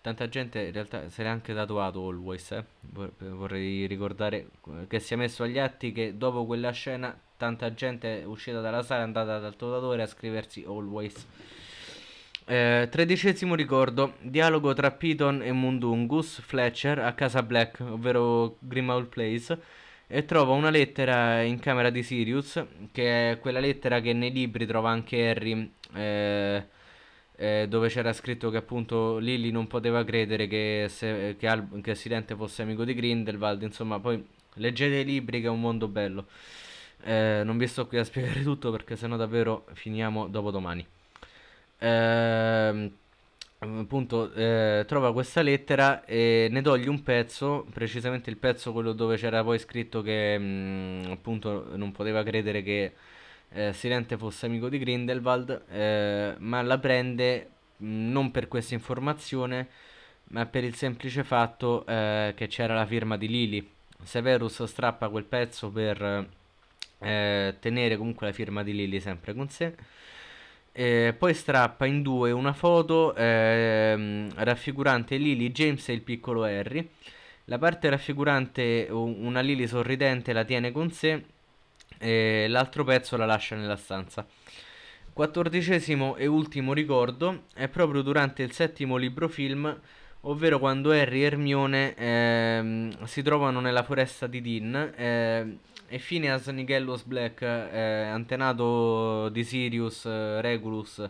tanta gente in realtà se l'è anche tatuato always eh. vorrei ricordare che si è messo agli atti che dopo quella scena tanta gente è uscita dalla sala è andata dal tatuatore a scriversi always eh, tredicesimo ricordo, dialogo tra Piton e Mundungus Fletcher a casa Black, ovvero Grimmauld Place, e trova una lettera in camera di Sirius, che è quella lettera che nei libri trova anche Harry, eh, eh, dove c'era scritto che appunto Lily non poteva credere che, se, che, Al- che Silente fosse amico di Grindelwald, insomma poi leggete i libri che è un mondo bello. Eh, non vi sto qui a spiegare tutto perché sennò davvero finiamo dopo domani. Ehm, appunto eh, trova questa lettera e ne toglie un pezzo, precisamente il pezzo quello dove c'era poi scritto che mh, mm, appunto non poteva credere che eh, Silente fosse amico di Grindelwald, eh, ma la prende mh, mm, non per questa informazione, ma per il semplice fatto eh, che c'era la firma di Lily. Severus strappa quel pezzo per eh, tenere comunque la firma di Lily sempre con sé eh, poi strappa in due una foto ehm, raffigurante Lily, James e il piccolo Harry. La parte raffigurante una Lily sorridente la tiene con sé, e l'altro pezzo la lascia nella stanza. Quattordicesimo e ultimo ricordo è proprio durante il settimo libro film, ovvero quando Harry e Hermione ehm, si trovano nella foresta di Dean. Ehm, e Phineas Nigellus Black, eh, antenato di Sirius eh, Regulus,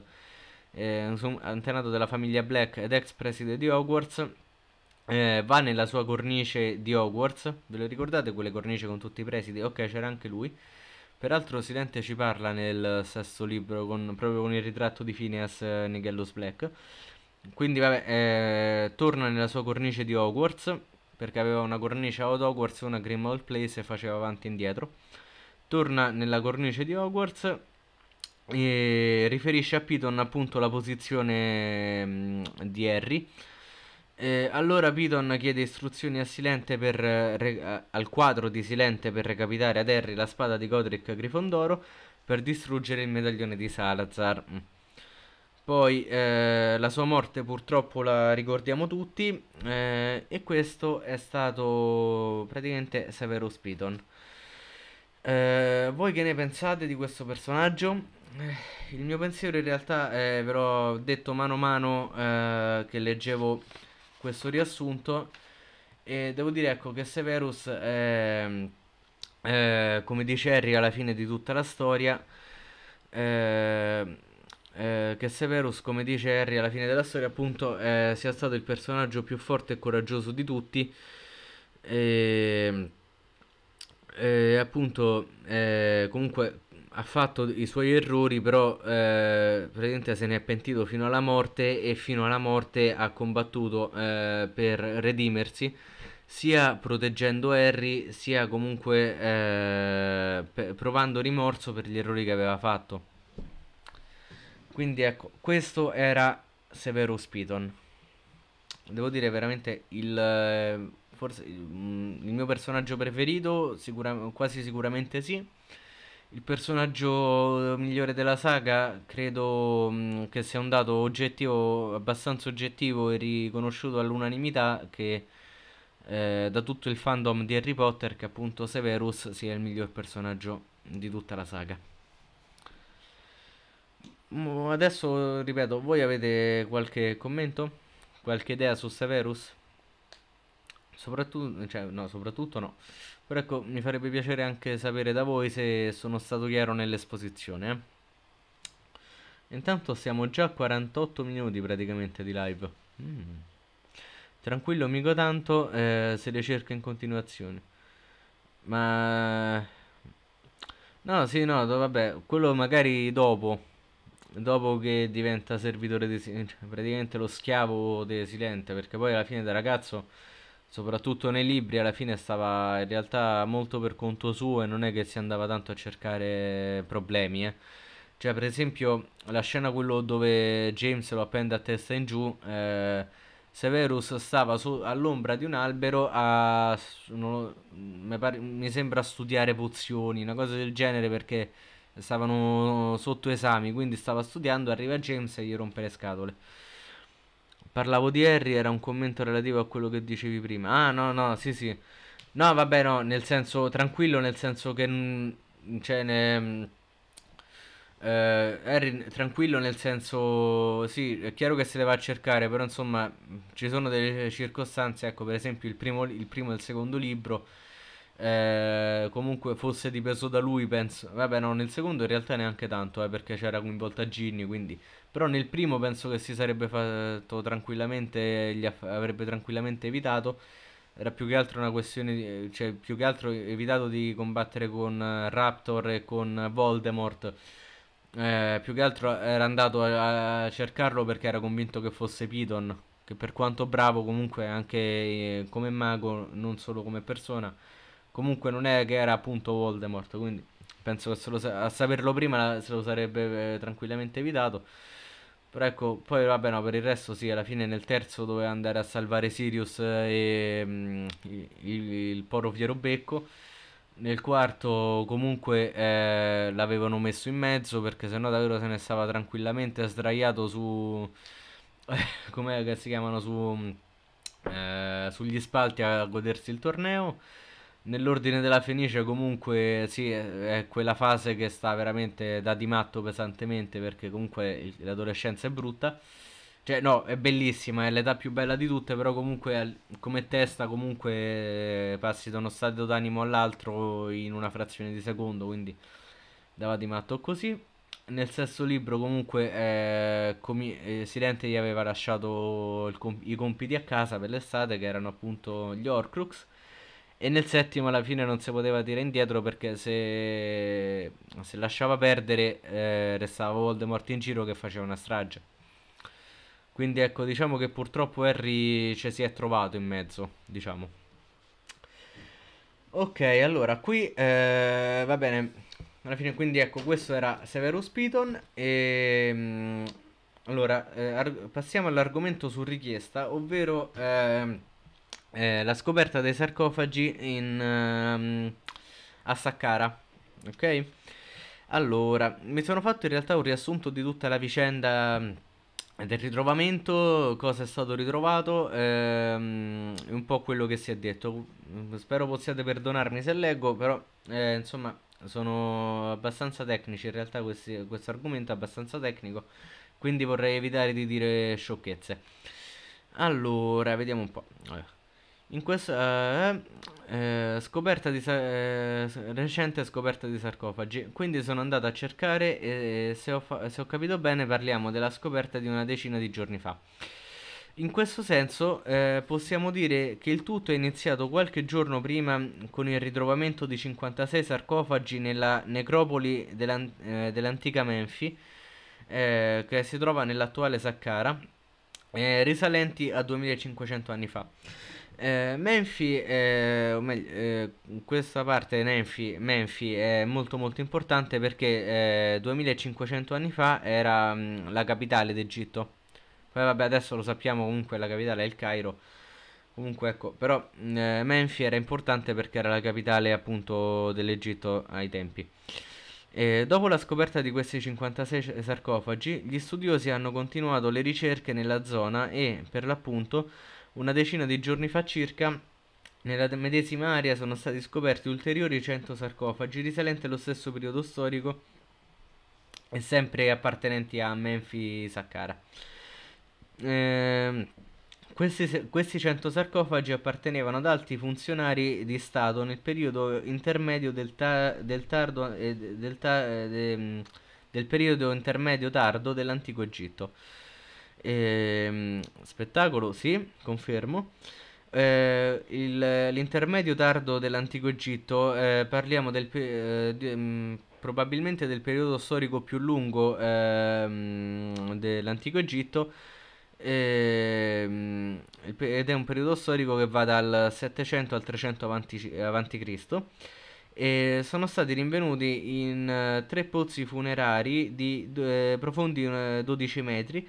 eh, antenato della famiglia Black ed ex preside di Hogwarts, eh, va nella sua cornice di Hogwarts. Ve lo ricordate quelle cornice con tutti i presidi? Ok, c'era anche lui. Peraltro Silente ci parla nel sesto libro con, proprio con il ritratto di Phineas eh, Nigellus Black. Quindi vabbè, eh, torna nella sua cornice di Hogwarts perché aveva una cornice ad Hogwarts, e una Grimald Place e faceva avanti e indietro. Torna nella cornice di Hogwarts e riferisce a Piton appunto la posizione mh, mm, di Harry. Eh, allora Piton chiede istruzioni a Silente per, re, al quadro di Silente per recapitare ad Harry la spada di Godric Grifondoro per distruggere il medaglione di Salazar. Mm. Poi eh, la sua morte purtroppo la ricordiamo tutti eh, e questo è stato praticamente Severo Spiton. Eh, voi che ne pensate di questo personaggio? Eh, il mio pensiero in realtà è però detto mano a mano eh, che leggevo questo riassunto e devo dire ecco che Severus è, è eh, come dice Harry alla fine di tutta la storia eh, eh, che Severus, come dice Harry alla fine della storia, appunto eh, sia stato il personaggio più forte e coraggioso di tutti. E, ehm, e eh, appunto, eh, comunque ha fatto i suoi errori, però eh, praticamente se ne è pentito fino alla morte e fino alla morte ha combattuto per redimersi sia proteggendo Harry, sia comunque eh, provando rimorso per gli errori che aveva fatto. Quindi ecco, questo era Severo Spiton. Devo dire veramente il, forse, il, mm, il mio personaggio preferito, sicura, quasi sicuramente sì. Il personaggio migliore della saga credo mm, che sia un dato oggettivo, abbastanza oggettivo e riconosciuto all'unanimità che eh, da tutto il fandom di Harry Potter che appunto Severus sia il miglior personaggio di tutta la saga. Adesso ripeto, voi avete qualche commento? Qualche idea su Severus? Soprattutto, cioè, no, soprattutto no. Però ecco, mi farebbe piacere anche sapere da voi se sono stato chiaro nell'esposizione. Eh. Intanto siamo già a 48 minuti praticamente di live. Mm. Tranquillo, amico tanto, eh, se le cerca in continuazione. Ma... No, sì, no, vabbè, quello magari dopo dopo che diventa servitore di Silente, cioè, praticamente lo schiavo di Silente, perché poi alla fine da ragazzo, soprattutto nei libri, alla fine stava in realtà molto per conto suo e non è che si andava tanto a cercare problemi, eh. Cioè, per esempio, la scena quello dove James lo appende a testa in giù, eh, Severus stava all'ombra di un albero a... Non, mi, mi sembra studiare pozioni, una cosa del genere perché stavano sotto esami, quindi stava studiando, arriva James e gli rompe le scatole. Parlavo di Harry, era un commento relativo a quello che dicevi prima. Ah, no, no, sì, sì. No, vabbè, no, nel senso tranquillo, nel senso che mm, cioè ne, mm, eh, Harry tranquillo nel senso sì, è chiaro che se le va a cercare, però insomma, ci sono delle circostanze, ecco, per esempio il primo, il primo e il secondo libro eh, comunque fosse dipeso da lui, penso. Vabbè, no, nel secondo in realtà neanche tanto, eh, perché c'era coinvolta Ginny, quindi. Però nel primo penso che si sarebbe fatto tranquillamente, gli aff- avrebbe tranquillamente evitato. Era più che altro una questione, di, eh, cioè più che altro evitato di combattere con uh, Raptor e con Voldemort. Eh, più che altro era andato a, a, cercarlo perché era convinto che fosse Piton, che per quanto bravo comunque anche eh, come mago, non solo come persona, Comunque non è che era appunto Voldemort, quindi penso che sa- a saperlo prima se lo sarebbe eh, tranquillamente evitato. Però ecco, poi vabbè no, per il resto sì, alla fine nel terzo doveva andare a salvare Sirius e mm, il, il, il poro Fierobecco. Nel quarto comunque eh, l'avevano messo in mezzo perché sennò davvero se ne stava tranquillamente sdraiato su... Eh, <laughs> come si chiamano? Su, mm, eh, sugli spalti a godersi il torneo. Nell'ordine della Fenice comunque sì, è quella fase che sta veramente da di matto pesantemente perché comunque l'adolescenza è brutta. Cioè no, è bellissima, è l'età più bella di tutte, però comunque come testa comunque eh, passi da uno stato d'animo all'altro in una frazione di secondo, quindi dava di matto così. Nel sesto libro comunque eh, comi- eh, Silente gli aveva lasciato com- i compiti a casa per l'estate che erano appunto gli Horcrux e nel settimo alla fine non si poteva tirare indietro perché se, se lasciava perdere eh, restava Voldemort in giro che faceva una strage. Quindi ecco, diciamo che purtroppo Harry ci si è trovato in mezzo, diciamo. Ok, allora qui eh, va bene. Alla fine quindi ecco, questo era Severus Piton e... Mh, mm, allora, eh, passiamo all'argomento su richiesta, ovvero... Ehm, eh, la scoperta dei sarcofagi in, um, a Saqqara. Ok? Allora, mi sono fatto in realtà un riassunto di tutta la vicenda ehm, del ritrovamento, cosa è stato ritrovato, ehm, un po' quello che si è detto. Mm, spero possiate perdonarmi se leggo, però eh, insomma sono abbastanza tecnici, in realtà questi, questo argomento è abbastanza tecnico, quindi vorrei evitare di dire sciocchezze. Allora, vediamo un po'. In questa eh, eh, scoperta di eh, recente scoperta di sarcofagi, quindi sono andato a cercare e se ho, se ho, capito bene parliamo della scoperta di una decina di giorni fa. In questo senso eh, possiamo dire che il tutto è iniziato qualche giorno prima con il ritrovamento di 56 sarcofagi nella necropoli dell'an- eh, dell'antica Menfi eh, che si trova nell'attuale Saqqara risalenti a 2500 anni fa eh, Menfi, eh, eh, questa parte di Menfi è molto molto importante perché 2500 eh, anni fa era mh, mm, la capitale d'Egitto. Poi vabbè adesso lo sappiamo comunque la capitale è il Cairo. Comunque ecco, però mh, mm, eh, Menfi era importante perché era la capitale appunto dell'Egitto ai tempi. E dopo la scoperta di questi 56 sarcofagi, gli studiosi hanno continuato le ricerche nella zona e, per l'appunto, una decina di giorni fa circa, nella medesima area sono stati scoperti ulteriori 100 sarcofagi risalenti allo stesso periodo storico e sempre appartenenti a Menfi Saqqara. Eh, questi, questi 100 sarcofagi appartenevano ad alti funzionari di Stato nel periodo intermedio del, ta, del tardo, eh, del, ta, eh, de, del periodo intermedio tardo dell'antico Egitto. Ehm, spettacolo, sì, confermo. Eh, il, l'intermedio tardo dell'antico Egitto, eh, parliamo del, eh, di, mh, mm, probabilmente del periodo storico più lungo mh, ehm, dell'antico Egitto. Mh, ehm, ed è un periodo storico che va dal 700 al 300 avanti, avanti Cristo e sono stati rinvenuti in eh, tre pozzi funerari di eh, profondi 12 eh, metri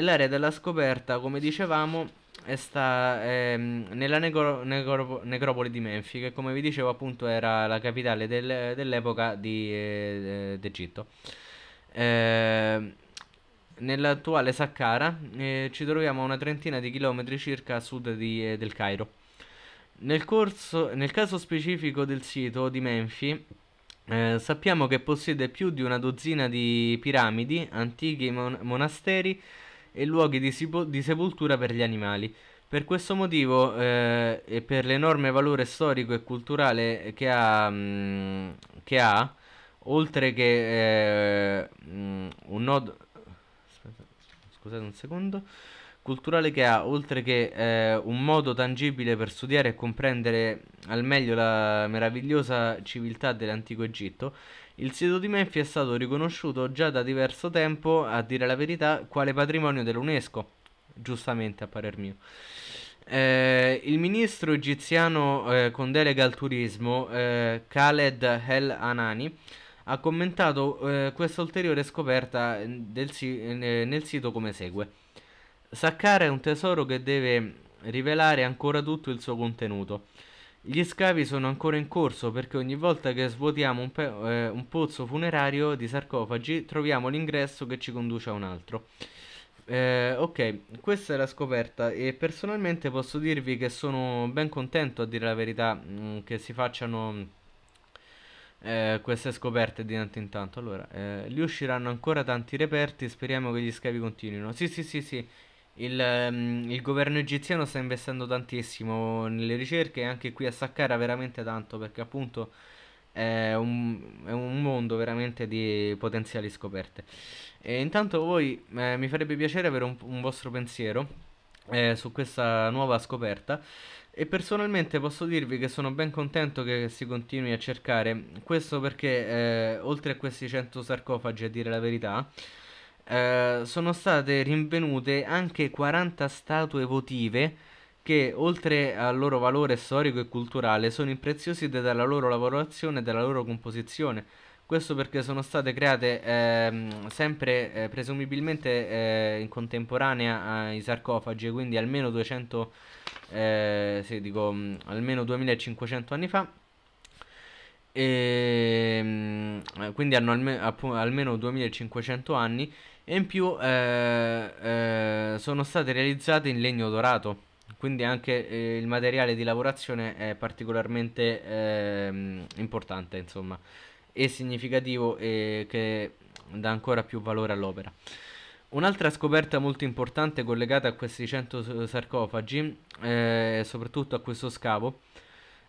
l'area della scoperta, come dicevamo, sta ehm, nella necro- necro- necropoli di Menfi, che come vi dicevo appunto era la capitale del, dell'epoca di, eh, d'Egitto. Eh, nell'attuale Saqqara eh, ci troviamo a una trentina di chilometri circa a sud di, eh, del Cairo. Nel, corso, nel caso specifico del sito di Menfi, eh, sappiamo che possiede più di una dozzina di piramidi, antichi mon- monasteri, e luoghi di, di sepoltura per gli animali. Per questo motivo eh, e per l'enorme valore storico e culturale che ha, mh, mm, che ha oltre che eh, mm, un nodo... scusate un secondo. Culturale che ha, oltre che eh, un modo tangibile per studiare e comprendere al meglio la meravigliosa civiltà dell'antico Egitto, il sito di Menfi è stato riconosciuto già da diverso tempo, a dire la verità, quale patrimonio dell'UNESCO, giustamente a parer mio. Eh, il ministro egiziano eh, con delega al turismo, eh, Khaled El Anani, ha commentato eh, questa ulteriore scoperta del, nel sito come segue. Saqqara è un tesoro che deve rivelare ancora tutto il suo contenuto. Gli scavi sono ancora in corso perché ogni volta che svuotiamo un, eh, un pozzo funerario di sarcofagi troviamo l'ingresso che ci conduce a un altro. Eh, ok, questa è la scoperta e personalmente posso dirvi che sono ben contento a dire la verità mh, mm, che si facciano eh, queste scoperte di tanto in tanto. Allora, eh, lì usciranno ancora tanti reperti, speriamo che gli scavi continuino. Sì, sì, sì, sì. Il, ehm, il, governo egiziano sta investendo tantissimo nelle ricerche e anche qui a Saqqara veramente tanto perché appunto è un, è un mondo veramente di potenziali scoperte. E intanto voi eh, mi farebbe piacere avere un, un vostro pensiero eh, su questa nuova scoperta e personalmente posso dirvi che sono ben contento che si continui a cercare questo perché eh, oltre a questi 100 sarcofagi a dire la verità eh, sono state rinvenute anche 40 statue votive che oltre al loro valore storico e culturale sono impreziosite dalla loro lavorazione e dalla loro composizione. Questo perché sono state create ehm, sempre eh, presumibilmente eh, in contemporanea ai sarcofagi, quindi almeno 200, eh, sì, dico, mm, almeno 2500 anni fa. E, ehm, quindi hanno alme- appu- almeno 2500 anni e in più eh, eh, sono state realizzate in legno dorato, quindi anche eh, il materiale di lavorazione è particolarmente ehm, importante, insomma, e significativo e che dà ancora più valore all'opera. Un'altra scoperta molto importante collegata a questi 100 sarcofagi, eh, soprattutto a questo scavo,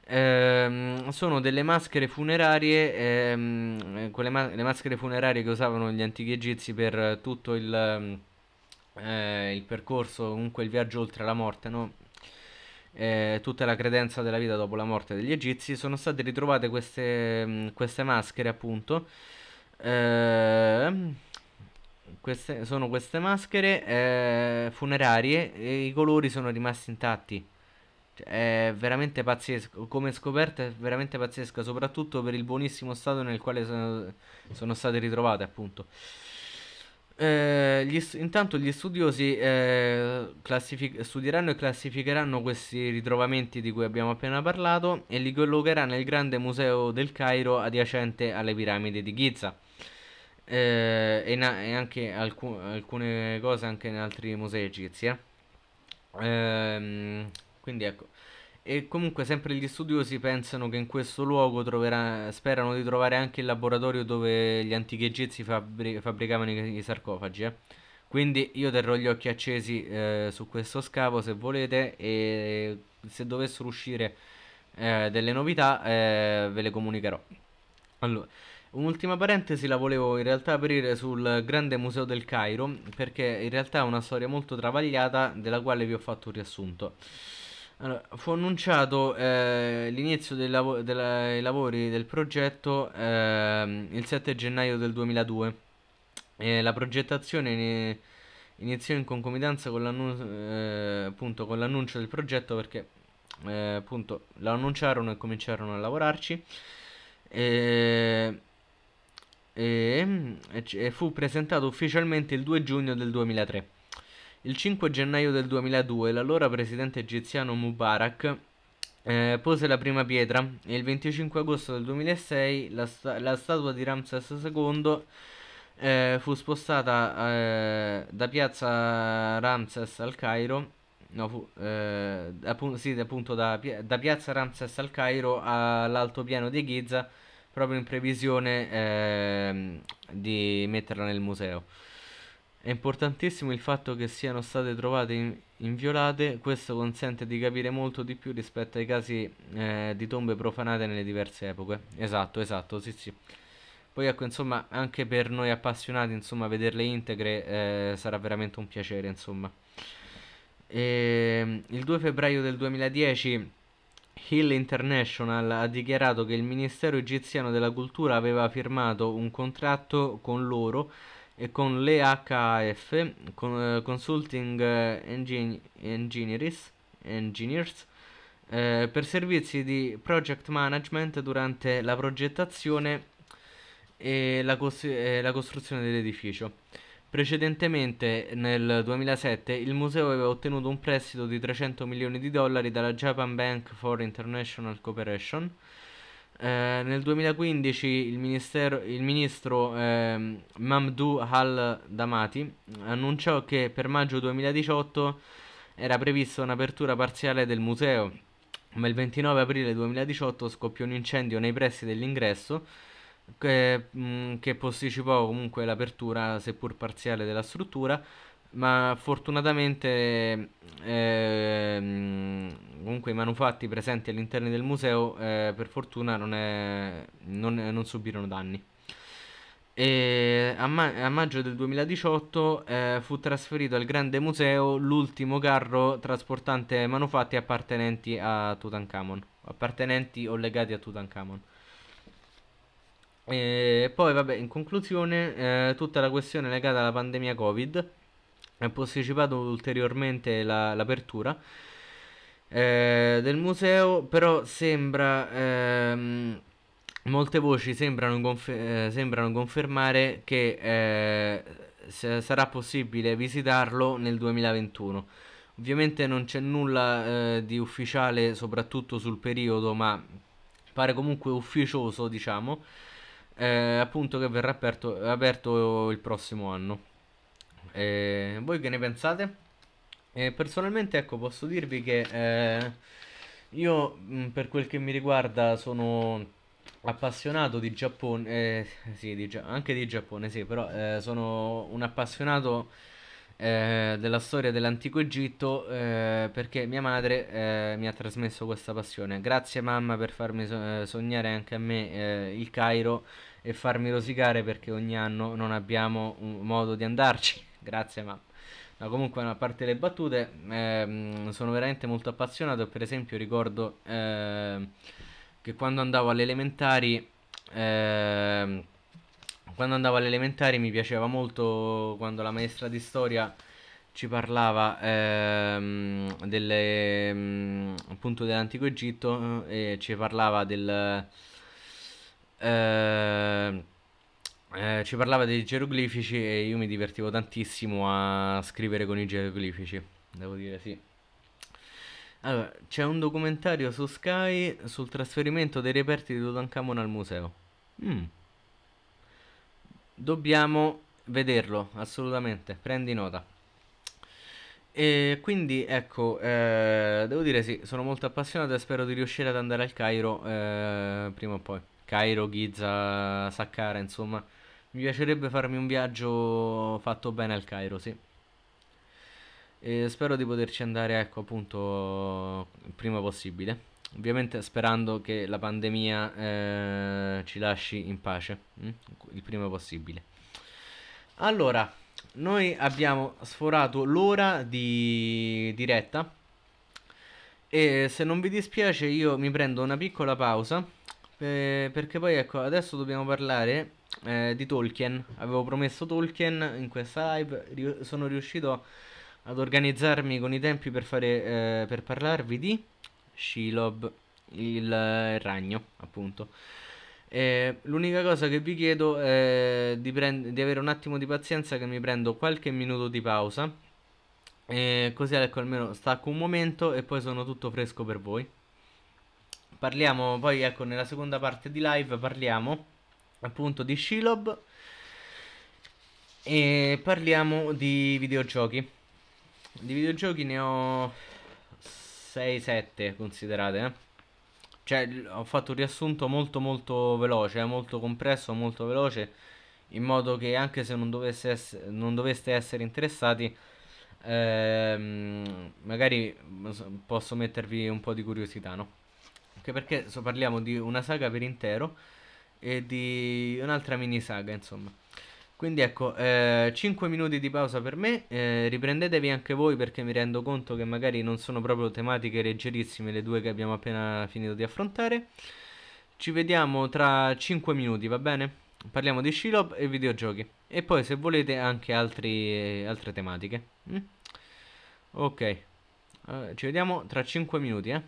ehm, sono delle maschere funerarie, ehm, quelle ma- le maschere funerarie che usavano gli antichi egizi per tutto il, eh, il percorso, comunque il viaggio oltre la morte, no? Eh, tutta la credenza della vita dopo la morte degli egizi, sono state ritrovate queste, queste maschere, appunto. Eh, queste, sono queste maschere eh, funerarie e i colori sono rimasti intatti è veramente pazzesco, come scoperta è veramente pazzesca, soprattutto per il buonissimo stato nel quale sono, sono state ritrovate, appunto. Eh, gli, intanto gli studiosi eh, studieranno e classificheranno questi ritrovamenti di cui abbiamo appena parlato e li collocheranno nel grande museo del Cairo adiacente alle piramidi di Giza. Eh, e, e, anche alcu alcune cose anche in altri musei egizi. Eh. Ehm quindi ecco. E comunque sempre gli studiosi pensano che in questo luogo troverà, sperano di trovare anche il laboratorio dove gli antichi egizi fabbri- fabbricavano i, i sarcofagi. Eh. Quindi io terrò gli occhi accesi eh, su questo scavo se volete e se dovessero uscire eh, delle novità eh, ve le comunicherò. Allora, Un'ultima parentesi la volevo in realtà aprire sul Grande Museo del Cairo perché in realtà è una storia molto travagliata della quale vi ho fatto un riassunto. Allora, fu annunciato eh, l'inizio dei, lav- della- dei, lavori del progetto eh, il 7 gennaio del 2002. Eh, la progettazione in- iniziò in concomitanza con, l'annun- eh, appunto, con, l'annuncio del progetto perché eh, appunto, lo annunciarono e cominciarono a lavorarci. E, e, e fu presentato ufficialmente il 2 giugno del 2003. Il 5 gennaio del 2002 l'allora presidente egiziano Mubarak eh, pose la prima pietra e il 25 agosto del 2006 la, sta la statua di Ramses II eh, fu spostata eh, da piazza Ramses al Cairo no, fu, eh, appunto, sì, appunto da, da, piazza Ramses al Cairo all'altopiano di Giza proprio in previsione ehm, di metterla nel museo è importantissimo il fatto che siano state trovate in- inviolate, questo consente di capire molto di più rispetto ai casi eh, di tombe profanate nelle diverse epoche. Esatto, esatto, sì, sì. Poi ecco, insomma, anche per noi appassionati, insomma, vederle integre eh, sarà veramente un piacere, insomma. E, ehm, il 2 febbraio del 2010 Hill International ha dichiarato che il Ministero egiziano della Cultura aveva firmato un contratto con loro e con l'EHF con, eh, Consulting eh, Engineers, Engineers eh, per servizi di project management durante la progettazione e la, cos- e la costruzione dell'edificio. Precedentemente, nel 2007, il museo aveva ottenuto un prestito di 300 milioni di dollari dalla Japan Bank for International Cooperation eh, nel 2015 il, il ministro eh, Mamdou al-Damati annunciò che per maggio 2018 era prevista un'apertura parziale del museo, ma il 29 aprile 2018 scoppiò un incendio nei pressi dell'ingresso che, mh, mm, che posticipò comunque l'apertura, seppur parziale, della struttura ma fortunatamente eh, comunque i manufatti presenti all'interno del museo eh, per fortuna non, è, non, non subirono danni. A, ma- a, maggio del 2018 eh, fu trasferito al Grande Museo l'ultimo carro trasportante manufatti appartenenti a Tutankhamon, appartenenti o legati a Tutankhamon. E poi, vabbè, in conclusione, eh, tutta la questione legata alla pandemia Covid è posticipato ulteriormente la, l'apertura eh, del museo, però sembra... Ehm, molte voci sembrano, confer- eh, sembrano confermare che eh, sarà possibile visitarlo nel 2021. Ovviamente non c'è nulla eh, di ufficiale soprattutto sul periodo, ma pare comunque ufficioso, diciamo, eh, appunto che verrà aperto, aperto il prossimo anno. E eh, voi che ne pensate? E eh, personalmente, ecco, posso dirvi che eh, io, per quel che mi riguarda, sono appassionato di Giappone, eh, sì, di, anche di Giappone, sì, però eh, sono un appassionato eh, della storia dell'antico Egitto eh, perché mia madre mi ha trasmesso questa passione. Grazie mamma per farmi so sognare anche a me il Cairo e farmi rosicare perché ogni anno non abbiamo modo di andarci. Grazie, ma... No, comunque, a parte le battute, ehm, sono veramente molto appassionato. Per esempio, ricordo ehm, che quando andavo alle elementari... Ehm, quando andavo alle elementari mi piaceva molto quando la maestra di storia ci parlava ehm, delle, mm, appunto dell'antico Egitto eh, e ci parlava del eh, eh, ci parlava dei geroglifici e io mi divertivo tantissimo a scrivere con i geroglifici, devo dire sì. Allora, c'è un documentario su Sky sul trasferimento dei reperti di Tutankhamon al museo. Mm. Dobbiamo vederlo, assolutamente, prendi nota. E quindi ecco, eh, devo dire sì, sono molto appassionato e spero di riuscire ad andare al Cairo eh, prima o poi. Cairo, Giza, Saqqara, insomma, mi piacerebbe farmi un viaggio fatto bene al Cairo, sì. E spero di poterci andare, ecco, appunto, il prima possibile. Ovviamente sperando che la pandemia eh, ci lasci in pace, mm, il prima possibile. Allora, noi abbiamo sforato l'ora di diretta e se non vi dispiace io mi prendo una piccola pausa eh, perché poi ecco adesso dobbiamo parlare eh, di Tolkien. Avevo promesso Tolkien in questa live. sono riuscito ad organizzarmi con i tempi per, fare, eh, per parlarvi di Shilob, il eh, ragno, appunto. Eh, l'unica cosa che vi chiedo è di, di, avere un attimo di pazienza che mi prendo qualche minuto di pausa. Eh, così ecco almeno stacco un momento e poi sono tutto fresco per voi. Parliamo poi ecco nella seconda parte di live parliamo appunto di Shilob e parliamo di videogiochi. Di videogiochi ne ho 6-7 considerate, eh. Cioè, ho fatto un riassunto molto molto veloce, eh, molto compresso, molto veloce, in modo che anche se non, ess- non doveste essere interessati, ehm, magari mm, posso mettervi un po' di curiosità, no? Anche perché so, parliamo di una saga per intero e di un'altra mini saga, insomma. Quindi ecco, eh, 5 minuti di pausa per me, eh, riprendetevi anche voi perché mi rendo conto che magari non sono proprio tematiche leggerissime le due che abbiamo appena finito di affrontare. Ci vediamo tra 5 minuti, va bene? Parliamo di Shilob e videogiochi e poi se volete anche altri, eh, altre tematiche. Mm? Ok, uh, ci vediamo tra 5 minuti, eh.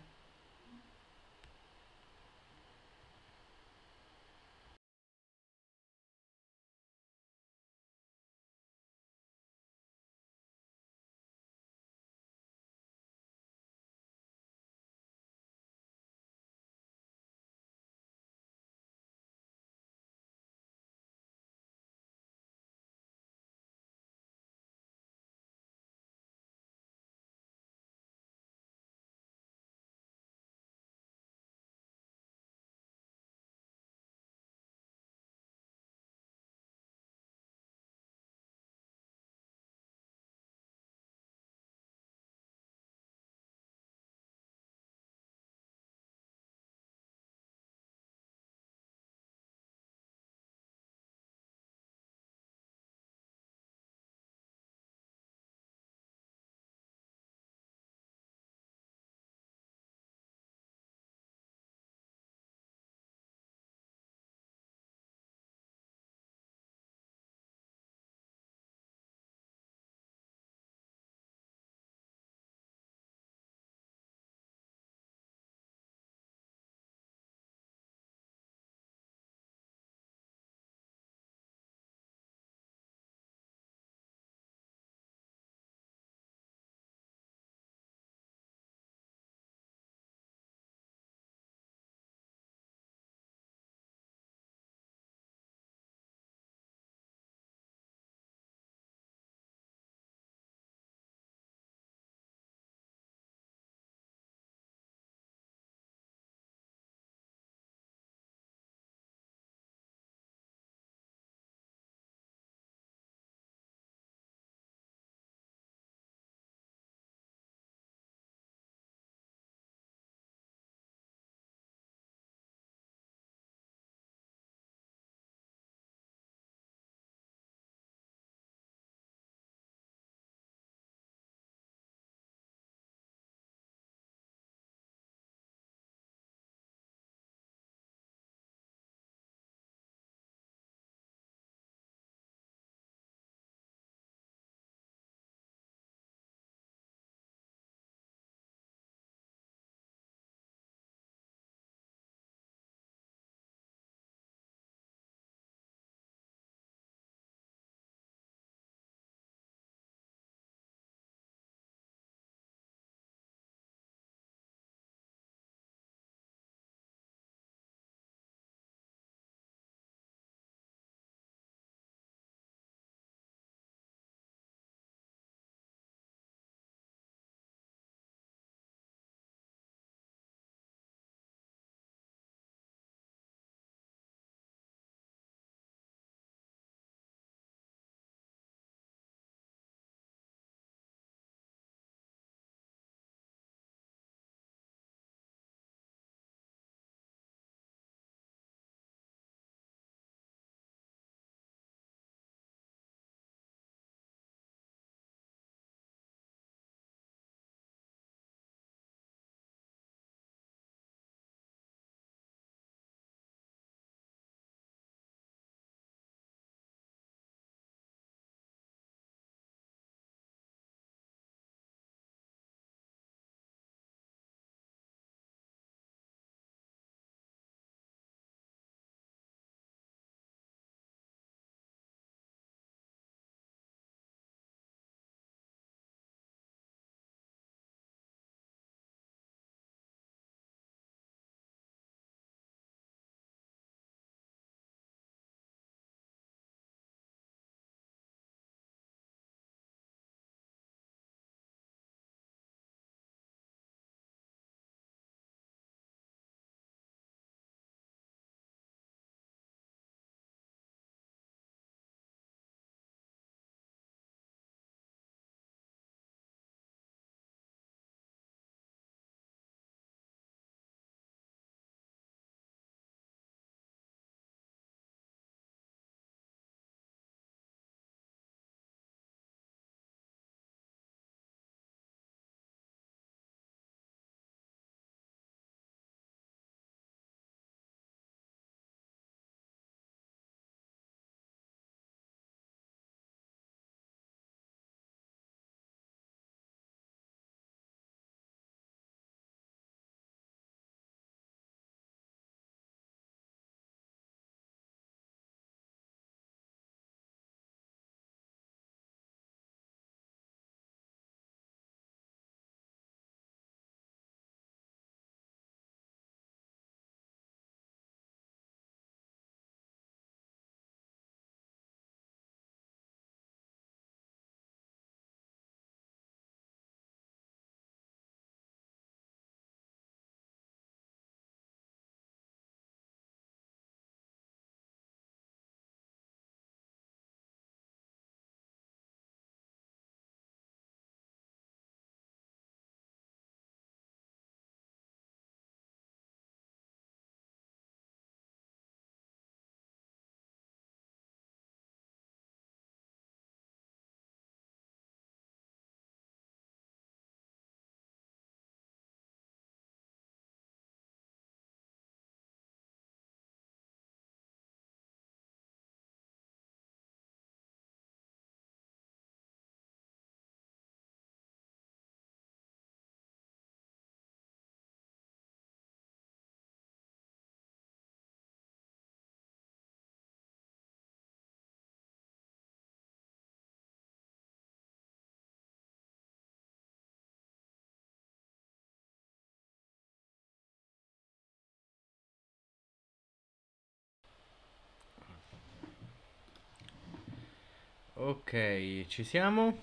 Ok, ci siamo.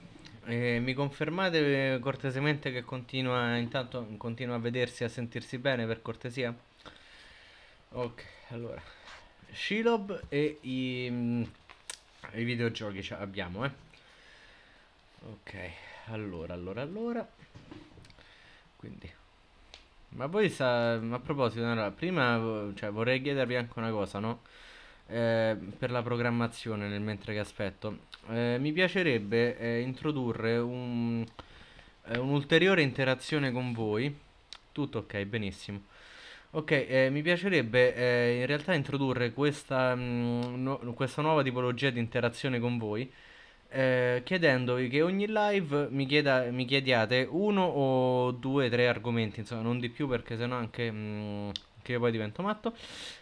Eh, mi confermate cortesemente che continua intanto continua a vedersi e a sentirsi bene per cortesia? Ok, allora Shilob e i, i videogiochi abbiamo, eh. Ok, allora, allora, allora. Quindi ma poi sa, a proposito, allora, prima cioè, vorrei chiedervi anche una cosa, no? Eh, per la programmazione nel mentre che aspetto. Eh, mi piacerebbe eh, introdurre un, eh, un'ulteriore interazione con voi. Tutto ok, benissimo. Ok, eh, mi piacerebbe in realtà introdurre questa, mh, mm, no, questa, nuova tipologia di interazione con voi. chiedendovi che ogni live mi, chieda, mi, chiediate uno o due, tre argomenti, insomma, non di più perché sennò anche mh, mm, che poi divento matto,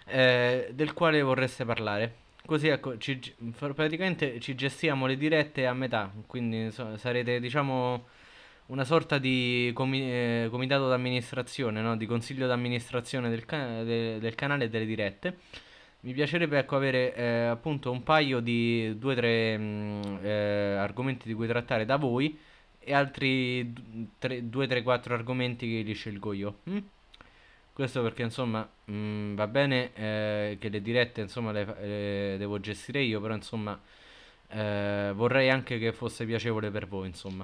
eh, del quale vorreste parlare. Così ecco, ci, praticamente ci gestiamo le dirette a metà, quindi so, sarete diciamo una sorta di comi- eh, comitato d'amministrazione, no? di consiglio d'amministrazione del, can- de- del, canale e delle dirette. Mi piacerebbe ecco, avere eh, appunto un paio di due o tre mh, mm, eh, argomenti di cui trattare da voi e altri due o tre quattro argomenti che li scelgo io. Hm? Questo perché insomma mh, mm, va bene eh, che le dirette insomma le, le, devo gestire io, però insomma eh, vorrei anche che fosse piacevole per voi insomma.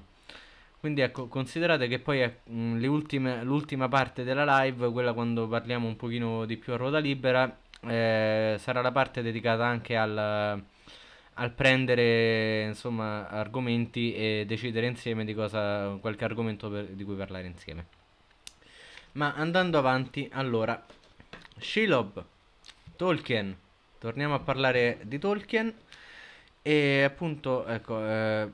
Quindi ecco, considerate che poi è, mh, mm, ultime, l'ultima parte della live, quella quando parliamo un pochino di più a ruota libera, eh, sarà la parte dedicata anche al, al prendere insomma argomenti e decidere insieme di cosa, qualche argomento per, di cui parlare insieme. Ma andando avanti, allora, Shelob, Tolkien, torniamo a parlare di Tolkien e appunto, ecco, eh,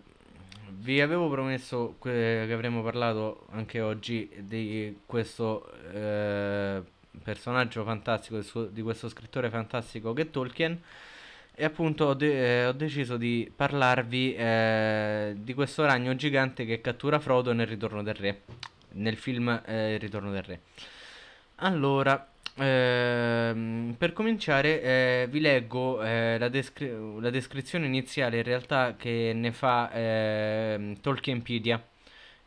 vi avevo promesso que- che avremmo parlato anche oggi di questo eh, personaggio fantastico, di questo scrittore fantastico che è Tolkien. E appunto ho, de- eh, ho deciso di parlarvi eh, di questo ragno gigante che cattura Frodo nel ritorno del re nel film eh, Il ritorno del re. Allora, ehm, per cominciare eh, vi leggo eh, la, descri- la, descrizione iniziale in realtà che ne fa eh, Tolkienpedia,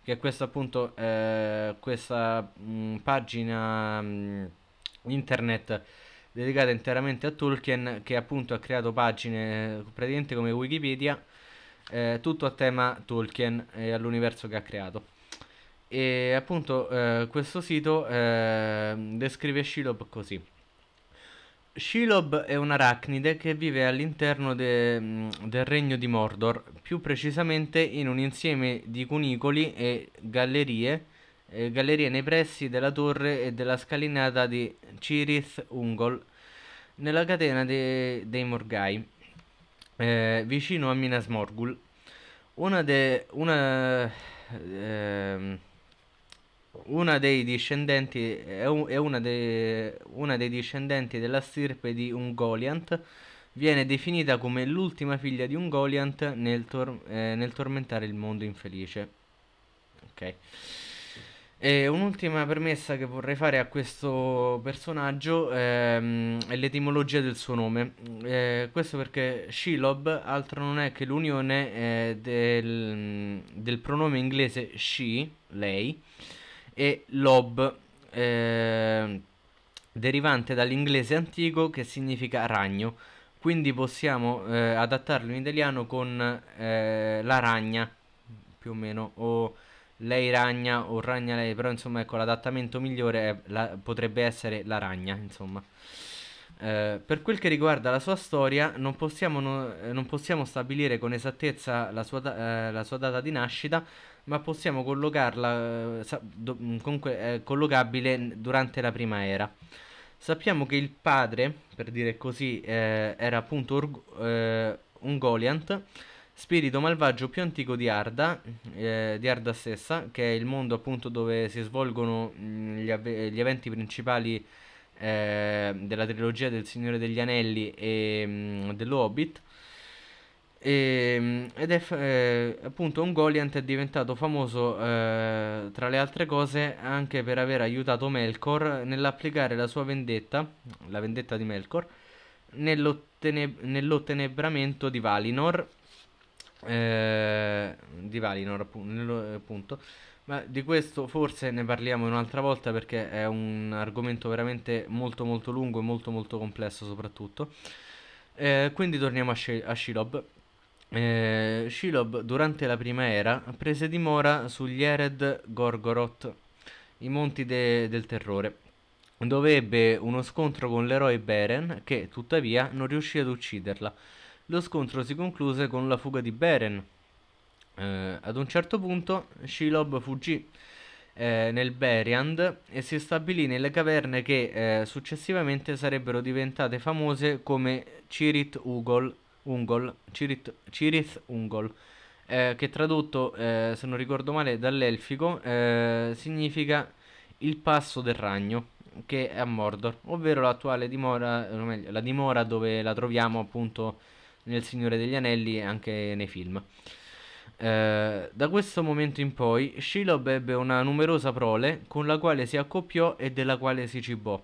che è eh, questa appunto questa mh, pagina mh, mm, internet dedicata interamente a Tolkien che appunto ha creato pagine praticamente come Wikipedia, eh, tutto a tema Tolkien e all'universo che ha creato. E appunto eh, questo sito eh, descrive Shilob così. Shilob è un arachnide che vive all'interno de, mm, del regno di Mordor, più precisamente in un insieme di cunicoli e gallerie, eh, gallerie nei pressi della torre e della scalinata di Cirith Ungol, nella catena de, dei Morgai, eh, vicino a Minas Morgul. Una, de, una, eh, una dei discendenti è, una, de, una dei discendenti della stirpe di un Ungoliant. Viene definita come l'ultima figlia di Ungoliant nel, tor- eh, nel tormentare il mondo infelice. Ok. E un'ultima premessa che vorrei fare a questo personaggio ehm, è l'etimologia del suo nome. Eh, questo perché Shilob altro non è che l'unione eh, del, del, pronome inglese she, lei, e lob, eh, derivante dall'inglese antico che significa ragno. Quindi possiamo eh, adattarlo in italiano con eh, la ragna, più o meno, o lei ragna o ragna lei, però insomma ecco l'adattamento migliore è, la, potrebbe essere la ragna, insomma. Eh, per quel che riguarda la sua storia, non possiamo, no, eh, non possiamo stabilire con esattezza la sua, eh, la sua, data di nascita, ma possiamo collocarla, eh, sa, do, mm, comunque è collocabile durante la prima era. Sappiamo che il padre, per dire così, eh, era appunto Ur- eh, Ungoliant, spirito malvagio più antico di Arda, eh, di Arda stessa, che è il mondo appunto dove si svolgono mh, mm, gli, av- gli, eventi principali eh, della trilogia del Signore degli Anelli e mh, mm, dell'Hobbit e, ehm, ed è eh, appunto Ungoliant è diventato famoso eh, tra le altre cose anche per aver aiutato Melkor nell'applicare la sua vendetta, la vendetta di Melkor, nell'ottenebramento di Valinor, eh, di Valinor appunto, appunto. Ma di questo forse ne parliamo un'altra volta perché è un argomento veramente molto molto lungo e molto molto complesso soprattutto. Eh, quindi torniamo a, Sh- a Shilob eh, Shilob durante la prima era prese dimora sugli Ered Gorgoroth, i monti de- del terrore, dove ebbe uno scontro con l'eroe Beren che tuttavia non riuscì ad ucciderla. Lo scontro si concluse con la fuga di Beren. Eh, ad un certo punto Shilob fuggì eh, nel Beriand e si stabilì nelle caverne che eh, successivamente sarebbero diventate famose come Cirit Ugol Ungol, Cirith, Cirith Ungol, eh, che tradotto, eh, se non ricordo male, dall'elfico eh, significa il passo del ragno, che è a Mordor, ovvero l'attuale dimora, o meglio, la dimora dove la troviamo appunto nel Signore degli Anelli e anche nei film. Eh, da questo momento in poi, Shilob ebbe una numerosa prole con la quale si accoppiò e della quale si cibò.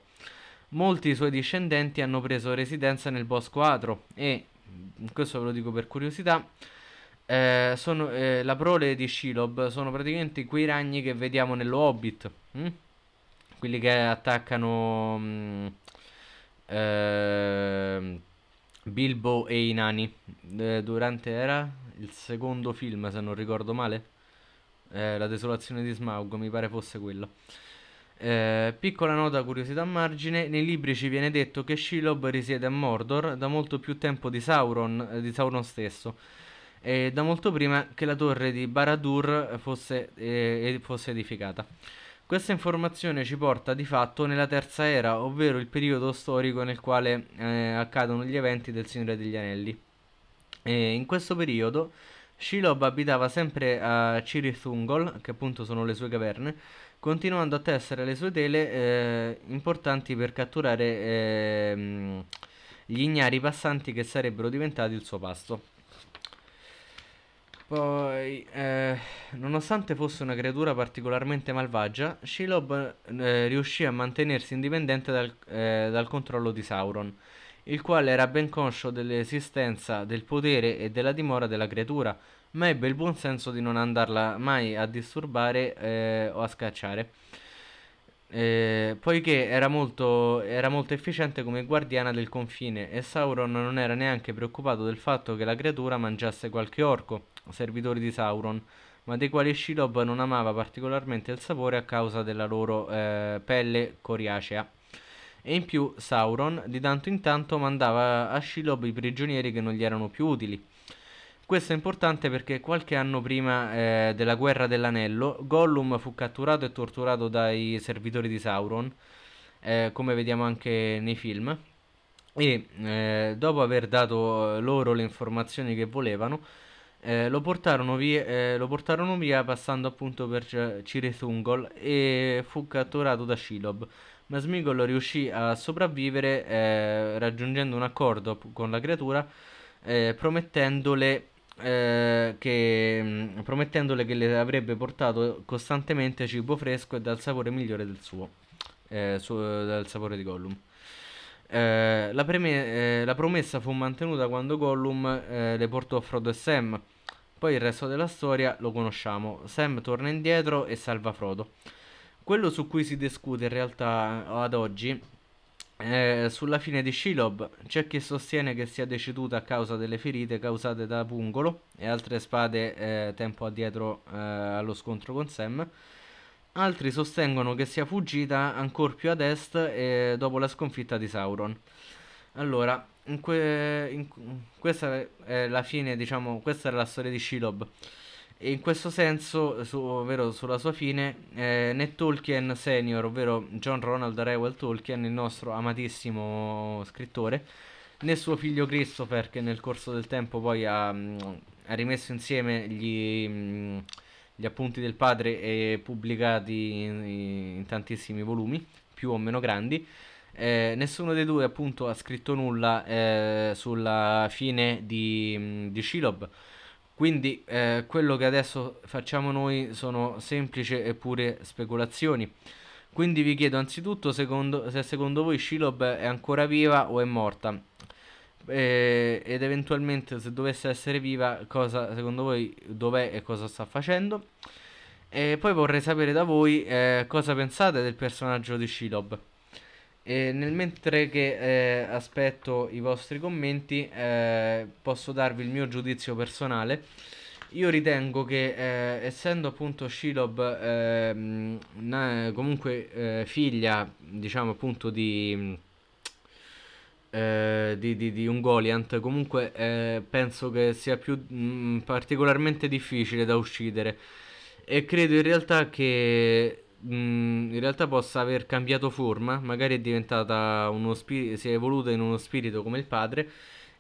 Molti suoi discendenti hanno preso residenza nel bosco atro e, questo ve lo dico per curiosità, eh, sono, eh, la prole di Shilob sono praticamente quei ragni che vediamo nello Hobbit, hm? quelli che attaccano mh, mm, eh, Bilbo e i nani, eh, durante era il secondo film se non ricordo male, eh, la desolazione di Smaug mi pare fosse quello. Eh, piccola nota curiosità a margine, nei libri ci viene detto che Shilob risiede a Mordor da molto più tempo di Sauron, eh, di Sauron stesso, e da molto prima che la torre di Baradur fosse, eh, fosse edificata. Questa informazione ci porta di fatto nella terza era, ovvero il periodo storico nel quale eh, accadono gli eventi del Signore degli Anelli. E in questo periodo Shilob abitava sempre a Cirithungol, che appunto sono le sue caverne, continuando a tessere le sue tele eh, importanti per catturare eh, gli ignari passanti che sarebbero diventati il suo pasto. Poi, eh, nonostante fosse una creatura particolarmente malvagia, Shelob eh, riuscì a mantenersi indipendente dal, eh, dal controllo di Sauron, il quale era ben conscio dell'esistenza del potere e della dimora della creatura, ma ebbe il buon senso di non andarla mai a disturbare eh, o a scacciare. Eh, poiché era molto, era molto, efficiente come guardiana del confine e Sauron non era neanche preoccupato del fatto che la creatura mangiasse qualche orco, servitore di Sauron, ma dei quali Shilob non amava particolarmente il sapore a causa della loro eh, pelle coriacea. E in più Sauron di tanto in tanto mandava a Shilob i prigionieri che non gli erano più utili questo è importante perché qualche anno prima eh, della guerra dell'anello, Gollum fu catturato e torturato dai servitori di Sauron, eh, come vediamo anche nei film, e eh, dopo aver dato eh, loro le informazioni che volevano, eh, lo portarono, via, eh, lo, portarono via, passando appunto per Cirethungol e fu catturato da Shilob. Ma Smigol riuscì a sopravvivere raggiungendo un accordo con la creatura promettendole eh, che, mm, promettendole che le avrebbe portato costantemente cibo fresco e dal sapore migliore del suo, eh, su, dal sapore di Gollum. Eh, la, preme- eh, la, promessa fu mantenuta quando Gollum eh, le portò Frodo e Sam. Poi il resto della storia lo conosciamo. Sam torna indietro e salva Frodo. Quello su cui si discute in realtà ad oggi eh, sulla fine di Shilob c'è chi sostiene che sia deceduta a causa delle ferite causate da Pungolo e altre spade eh, tempo addietro eh, allo scontro con Sam. Altri sostengono che sia fuggita ancora più ad est eh, dopo la sconfitta di Sauron. Allora, in que- in- questa è la fine, diciamo, questa era la storia di Shilob. E in questo senso, su, ovvero sulla sua fine, eh, né Tolkien Senior, ovvero John Ronald Rewell Tolkien, il nostro amatissimo scrittore, né suo figlio Christopher, che nel corso del tempo poi ha, mm, ha rimesso insieme gli, mm, gli, appunti del padre e pubblicati in, in tantissimi volumi, più o meno grandi, eh, nessuno dei due appunto ha scritto nulla eh, sulla fine di, mm, di Shilob quindi eh, quello che adesso facciamo noi sono semplici e pure speculazioni. Quindi vi chiedo anzitutto secondo, se secondo voi Shilob è ancora viva o è morta. E, eh, ed eventualmente se dovesse essere viva, cosa secondo voi dov'è e cosa sta facendo. E poi vorrei sapere da voi eh, cosa pensate del personaggio di Shilob. E nel mentre che eh, aspetto i vostri commenti eh, posso darvi il mio giudizio personale. Io ritengo che eh, essendo appunto Shilob ehm, comunque eh, figlia diciamo appunto di, eh, di, di, di un Goliant, comunque eh, penso che sia più mh, mm, particolarmente difficile da uccidere e credo in realtà che Mm, in realtà possa aver cambiato forma, magari è diventata uno spirito, si è evoluta in uno spirito come il padre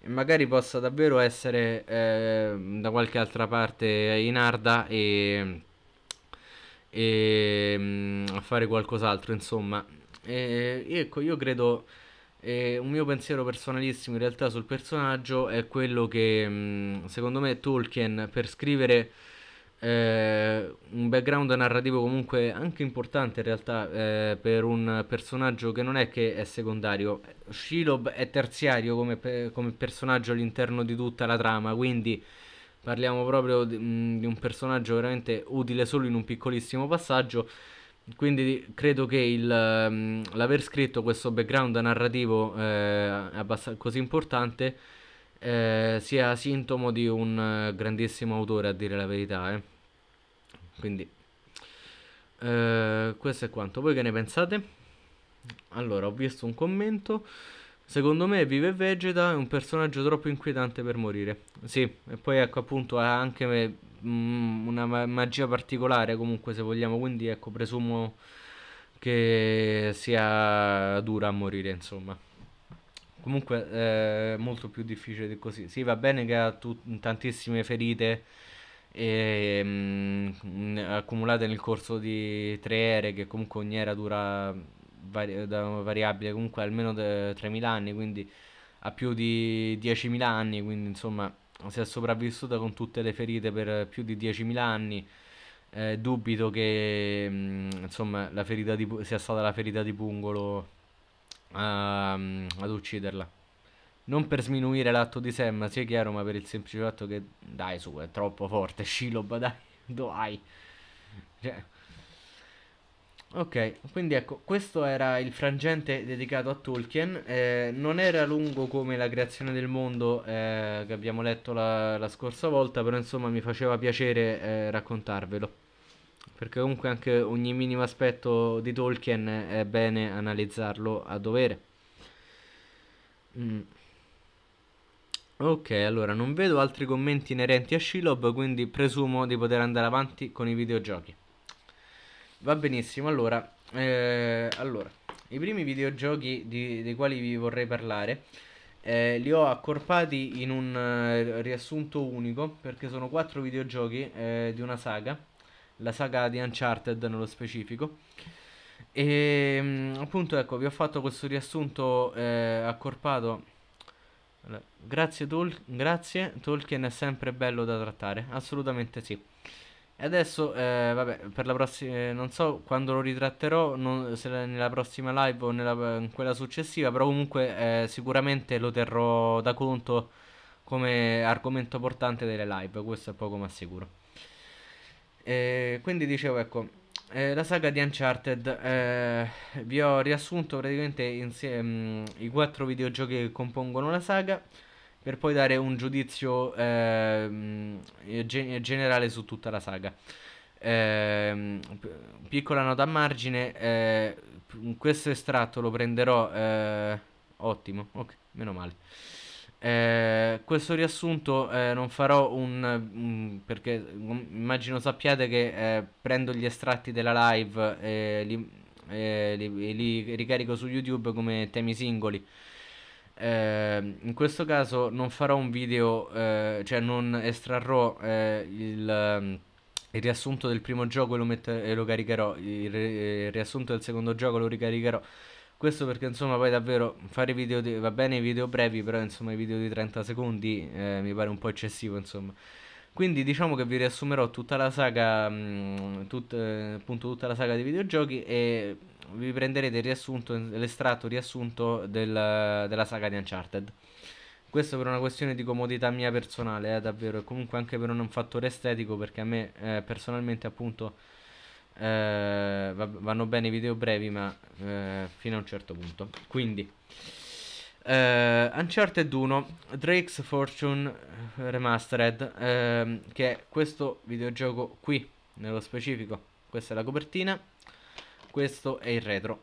e magari possa davvero essere eh, da qualche altra parte in Arda e, e mh, mm, fare qualcos'altro, insomma. E, ecco, io credo eh, un mio pensiero personalissimo in realtà sul personaggio è quello che mh, mm, secondo me Tolkien per scrivere eh, un background narrativo comunque anche importante in realtà eh, per un personaggio che non è che è secondario. Shilob è terziario come, come personaggio all'interno di tutta la trama, quindi parliamo proprio di, mh, mm, di, un personaggio veramente utile solo in un piccolissimo passaggio. Quindi credo che il, mm, l'aver scritto questo background narrativo eh, abbast- così importante eh, sia sintomo di un eh, grandissimo autore a dire la verità. Eh. Quindi, eh, questo è quanto. Voi che ne pensate? Allora, ho visto un commento. Secondo me Vive Vegeta è un personaggio troppo inquietante per morire. Sì, e poi ecco appunto ha anche mh, mm, una magia particolare comunque se vogliamo, quindi ecco presumo che sia dura a morire insomma. Comunque eh, molto più difficile di così. Sì, va bene che ha tantissime ferite e, mh, mm, accumulate nel corso di tre ere che comunque ogni era dura vari- da variabile comunque almeno de- 3.000 anni quindi a più di 10.000 anni quindi insomma si è sopravvissuta con tutte le ferite per più di 10.000 anni eh, dubito che mh, mm, insomma la ferita di, sia stata la ferita di pungolo uh, ad ucciderla non per sminuire l'atto di Sam, sia chiaro, ma per il semplice fatto che... Dai, su, è troppo forte. <laughs> Shilob, dai, dai. Cioè... Ok, quindi ecco, questo era il frangente dedicato a Tolkien. Eh, non era lungo come la creazione del mondo eh, che abbiamo letto la, la, scorsa volta, però insomma mi faceva piacere eh, raccontarvelo. Perché comunque anche ogni minimo aspetto di Tolkien è bene analizzarlo a dovere. Mm. Ok, allora non vedo altri commenti inerenti a Shilob, quindi presumo di poter andare avanti con i videogiochi. Va benissimo, allora, eh, allora i primi videogiochi di, dei quali vi vorrei parlare eh, li ho accorpati in un eh, riassunto unico perché sono quattro videogiochi eh, di una saga, la saga di Uncharted nello specifico. E ehm, appunto ecco, vi ho fatto questo riassunto eh, accorpato grazie, Tol- grazie, Tolkien è sempre bello da trattare, assolutamente sì. E adesso, eh, vabbè, per la prossima, eh, non so quando lo ritratterò, non, se nella prossima live o nella, in quella successiva, però comunque eh, sicuramente lo terrò da conto come argomento portante delle live, questo è poco ma sicuro. Eh, quindi dicevo, ecco, eh, la saga di Uncharted eh, vi ho riassunto praticamente insieme mh, i quattro videogiochi che compongono la saga per poi dare un giudizio eh, gen generale su tutta la saga. Eh, piccola nota a margine, eh, questo estratto lo prenderò. Eh, ottimo, ok, meno male. Eh, questo riassunto eh, non farò un, perché immagino sappiate che eh, prendo gli estratti della live e li, li, li, ricarico su YouTube come temi singoli. Ehm, in questo caso non farò un video, eh, cioè non estrarrò eh, il, ehm, il, riassunto del primo gioco e lo, met- e lo caricherò, il, il riassunto del secondo gioco lo ricaricherò questo perché insomma poi davvero fare video, di, va bene i video brevi, però insomma i video di 30 secondi eh, mi pare un po' eccessivo insomma. Quindi diciamo che vi riassumerò tutta la saga, mh, mm, tut, eh, appunto tutta la saga dei videogiochi e vi prenderete riassunto, l'estratto riassunto del, della saga di Uncharted. Questo per una questione di comodità mia personale, eh, davvero, e comunque anche per un fattore estetico, perché a me eh, personalmente appunto eh, vanno bene i video brevi, ma eh, fino a un certo punto. Quindi, eh, Uncharted 1, Drake's Fortune Remastered, ehm, che è questo videogioco qui, nello specifico. Questa è la copertina, questo è il retro.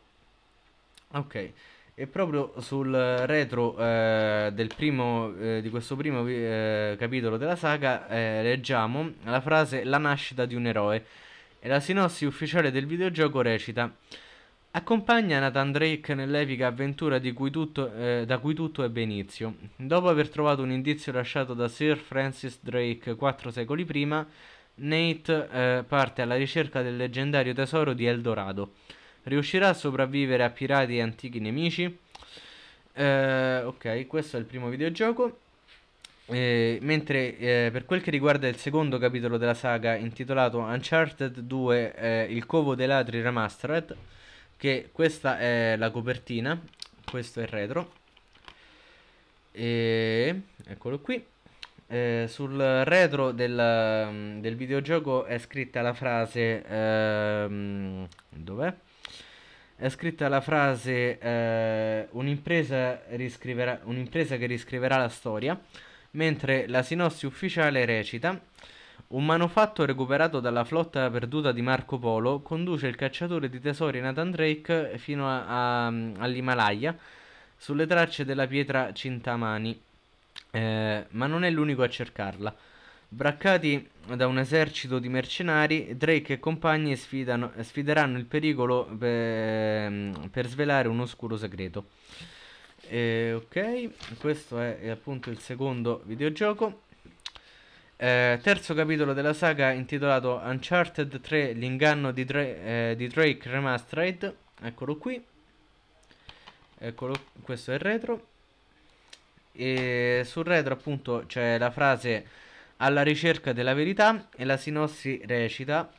Ok. E proprio sul retro eh, del primo, eh, di questo primo eh, capitolo della saga leggiamo la frase La nascita di un eroe e la sinossi ufficiale del videogioco recita Accompagna Nathan Drake nell'epica avventura cui tutto, eh, da cui tutto ebbe inizio. Dopo aver trovato un indizio lasciato da Sir Francis Drake quattro secoli prima, Nate eh, parte alla ricerca del leggendario tesoro di Eldorado. Riuscirà a sopravvivere a pirati e antichi nemici? Eh, ok, questo è il primo videogioco. Eh, mentre eh, per quel che riguarda il secondo capitolo della saga intitolato Uncharted 2 eh, Il covo dei ladri remastered che questa è la copertina questo è il retro e eccolo qui eh, sul retro del, mm, del, videogioco è scritta la frase ehm, dov'è? è scritta la frase eh, un'impresa, un'impresa che riscriverà la storia mentre la sinossi ufficiale recita un manufatto recuperato dalla flotta perduta di Marco Polo conduce il cacciatore di tesori Nathan Drake fino a, a, all'Himalaya sulle tracce della pietra Cintamani, eh, ma non è l'unico a cercarla. Braccati da un esercito di mercenari, Drake e compagni sfidano, sfideranno il pericolo per, ehm, per svelare un oscuro segreto. E, eh, ok, questo è, è, appunto il secondo videogioco. Eh, terzo capitolo della saga intitolato Uncharted 3 L'inganno di, Dra eh, di Drake Remastered. Eccolo qui. Eccolo, questo è il retro. E sul retro appunto c'è la frase alla ricerca della verità e la sinossi recita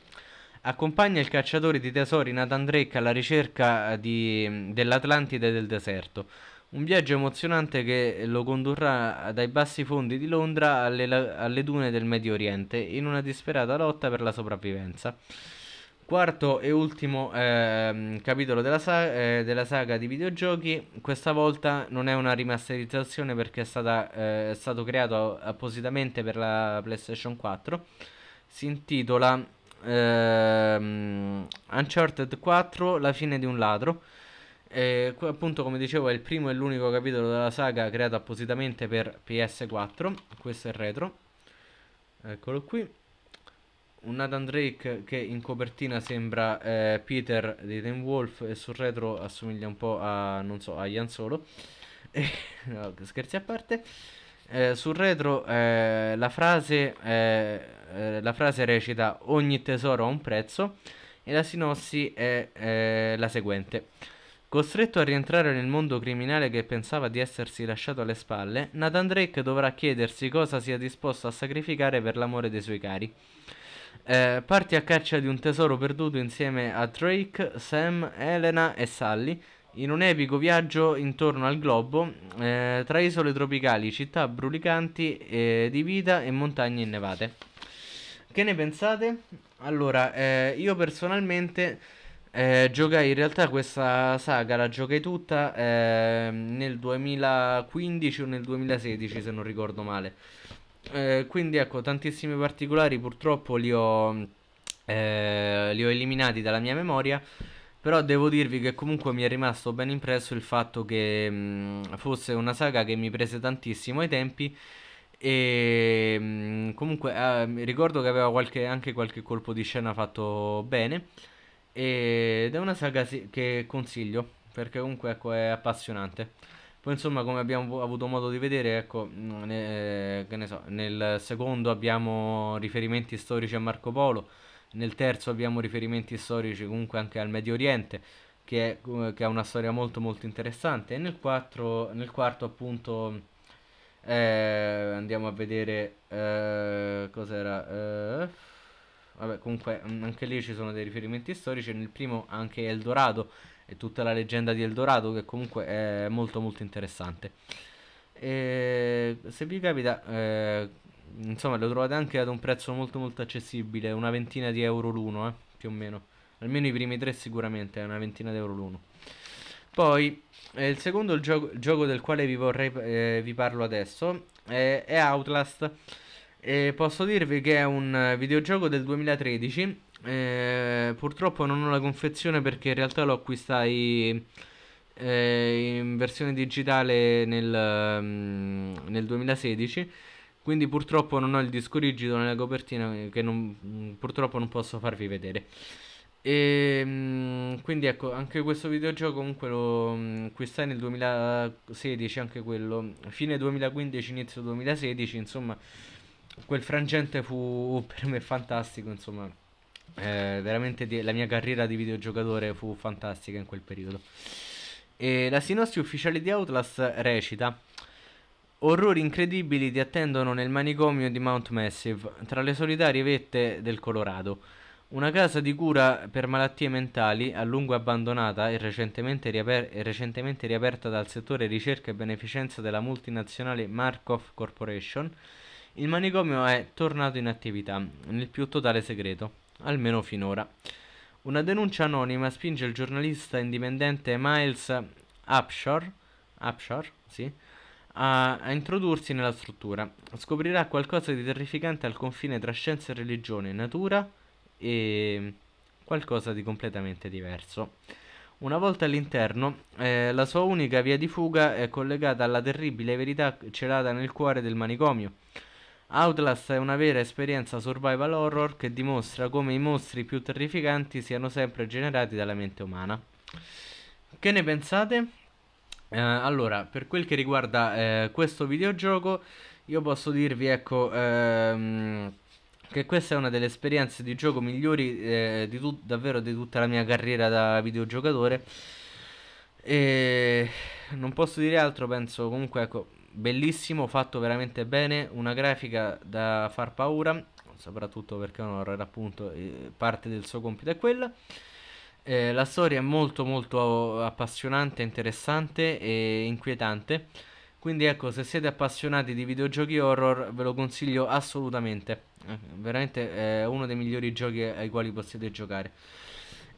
accompagna il cacciatore di tesori Nathan Drake alla ricerca eh, dell'Atlantide del deserto un viaggio emozionante che lo condurrà dai bassi fondi di Londra alle, alle, dune del Medio Oriente in una disperata lotta per la sopravvivenza. Quarto e ultimo eh, capitolo della, sa eh, della, saga di videogiochi, questa volta non è una rimasterizzazione perché è, stata, eh, è stato creato appositamente per la PlayStation 4, si intitola ehm, Uncharted 4 La fine di un ladro eh, appunto come dicevo è il primo e l'unico capitolo della saga creato appositamente per PS4 questo è il retro eccolo qui un Nathan Drake che in copertina sembra eh, Peter di Ten Wolf e sul retro assomiglia un po' a non so a Ian Solo <laughs> eh, no, scherzi a parte eh, sul retro eh, la frase eh, la frase recita ogni tesoro ha un prezzo e la sinossi è la seguente Costretto a rientrare nel mondo criminale che pensava di essersi lasciato alle spalle, Nathan Drake dovrà chiedersi cosa sia disposto a sacrificare per l'amore dei suoi cari. Eh, parti a caccia di un tesoro perduto insieme a Drake, Sam, Elena e Sally in un epico viaggio intorno al globo eh, tra isole tropicali, città brulicanti eh, di vita e montagne innevate. Che ne pensate? Allora, eh, io personalmente eh, giocai in realtà questa saga, la giocai tutta eh, nel 2015 o nel 2016 se non ricordo male. Eh, quindi ecco, tantissimi particolari purtroppo li ho, eh, li ho eliminati dalla mia memoria. Però devo dirvi che comunque mi è rimasto ben impresso il fatto che mh, mm, fosse una saga che mi prese tantissimo ai tempi. E mh, mm, comunque eh, ricordo che aveva qualche, anche qualche colpo di scena fatto bene. Ed è una saga che consiglio, perché comunque ecco, è appassionante. Poi insomma come abbiamo avuto modo di vedere, ecco, mm, ne, eh, ne so, nel secondo abbiamo riferimenti storici a Marco Polo, nel terzo abbiamo riferimenti storici comunque anche al Medio Oriente, che, è, che ha una storia molto molto interessante, e nel, quattro, nel quarto appunto... Eh, andiamo a vedere eh, cos'era eh, Vabbè, comunque mm, anche lì ci sono dei riferimenti storici. Nel primo anche Eldorado e tutta la leggenda di Eldorado che comunque è molto molto interessante. E se vi capita, eh, insomma, lo trovate anche ad un prezzo molto molto accessibile, una ventina di euro l'uno, eh, più o meno. Almeno i primi tre sicuramente, è eh, una ventina di euro l'uno. Poi eh, il secondo gioco, gioco, del quale vi, vorrei, eh, vi parlo adesso eh, è Outlast. E posso dirvi che è un eh, videogioco del 2013. Eh, purtroppo non ho la confezione perché in realtà lo acquistai eh, in versione digitale nel, mm, nel, 2016. Quindi purtroppo non ho il disco rigido nella copertina che non, mm, purtroppo non posso farvi vedere. E, ehm, quindi ecco, anche questo videogioco comunque lo mm, acquistai nel 2016, anche quello, fine 2015, inizio 2016, insomma quel frangente fu <laughs> per me fantastico, insomma. Eh, veramente di- la mia carriera di videogiocatore fu fantastica in quel periodo. E la sinossi ufficiale di Outlast recita: Orrori incredibili ti attendono nel manicomio di Mount Massive, tra le solitarie vette del Colorado. Una casa di cura per malattie mentali, a lungo abbandonata e recentemente, riaper- e recentemente riaperta dal settore ricerca e beneficenza della multinazionale Markov Corporation, il manicomio è tornato in attività, nel più totale segreto, almeno finora. Una denuncia anonima spinge il giornalista indipendente Miles Upshore, Upshore sì, a, a, introdursi nella struttura. Scoprirà qualcosa di terrificante al confine tra scienza e religione, natura e qualcosa di completamente diverso. Una volta all'interno, eh, la sua unica via di fuga è collegata alla terribile verità celata nel cuore del manicomio Outlast è una vera esperienza survival horror che dimostra come i mostri più terrificanti siano sempre generati dalla mente umana. Che ne pensate? Eh, allora, per quel che riguarda eh, questo videogioco, io posso dirvi, ecco, ehm, che questa è una delle esperienze di gioco migliori eh, di tut- davvero di tutta la mia carriera da videogiocatore. E non posso dire altro, penso comunque, ecco, bellissimo, fatto veramente bene, una grafica da far paura, soprattutto perché Honor era appunto eh, parte del suo compito è quella. Eh, la storia è molto molto appassionante, interessante e inquietante. Quindi ecco, se siete appassionati di videogiochi horror ve lo consiglio assolutamente. Eh, veramente è uno dei migliori giochi ai quali potete giocare.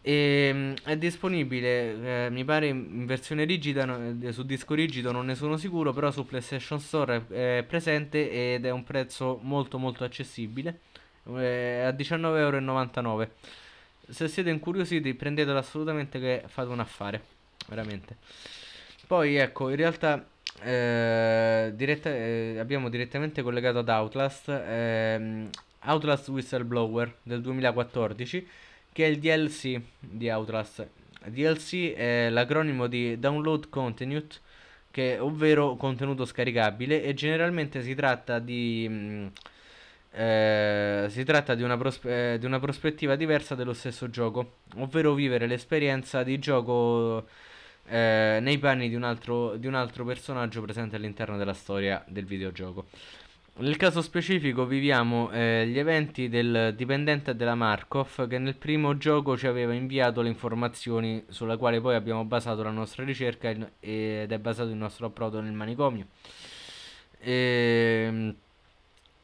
E, ehm, è disponibile, eh, mi pare, in versione rigida, no, eh, su disco rigido non ne sono sicuro, però su PlayStation Store è, è presente ed è un prezzo molto molto accessibile, eh, a 19,99€. Se siete incuriositi prendetelo assolutamente che fate un affare, veramente. Poi ecco, in realtà eh, diretta, eh, abbiamo direttamente collegato ad Outlast, ehm, Outlast Whistleblower del 2014 che è il DLC di Outlast. DLC è l'acronimo di Download Content, che, ovvero contenuto scaricabile, e generalmente si tratta di... Mh, mm, eh, si tratta di una, prospe- eh, di una, prospettiva diversa dello stesso gioco, ovvero vivere l'esperienza di gioco eh, nei panni di un, altro, di un altro personaggio presente all'interno della storia del videogioco. Nel caso specifico viviamo eh, gli eventi del dipendente della Markov che nel primo gioco ci aveva inviato le informazioni sulla quale poi abbiamo basato la nostra ricerca in, ed è basato il nostro approdo nel manicomio. E, ehm,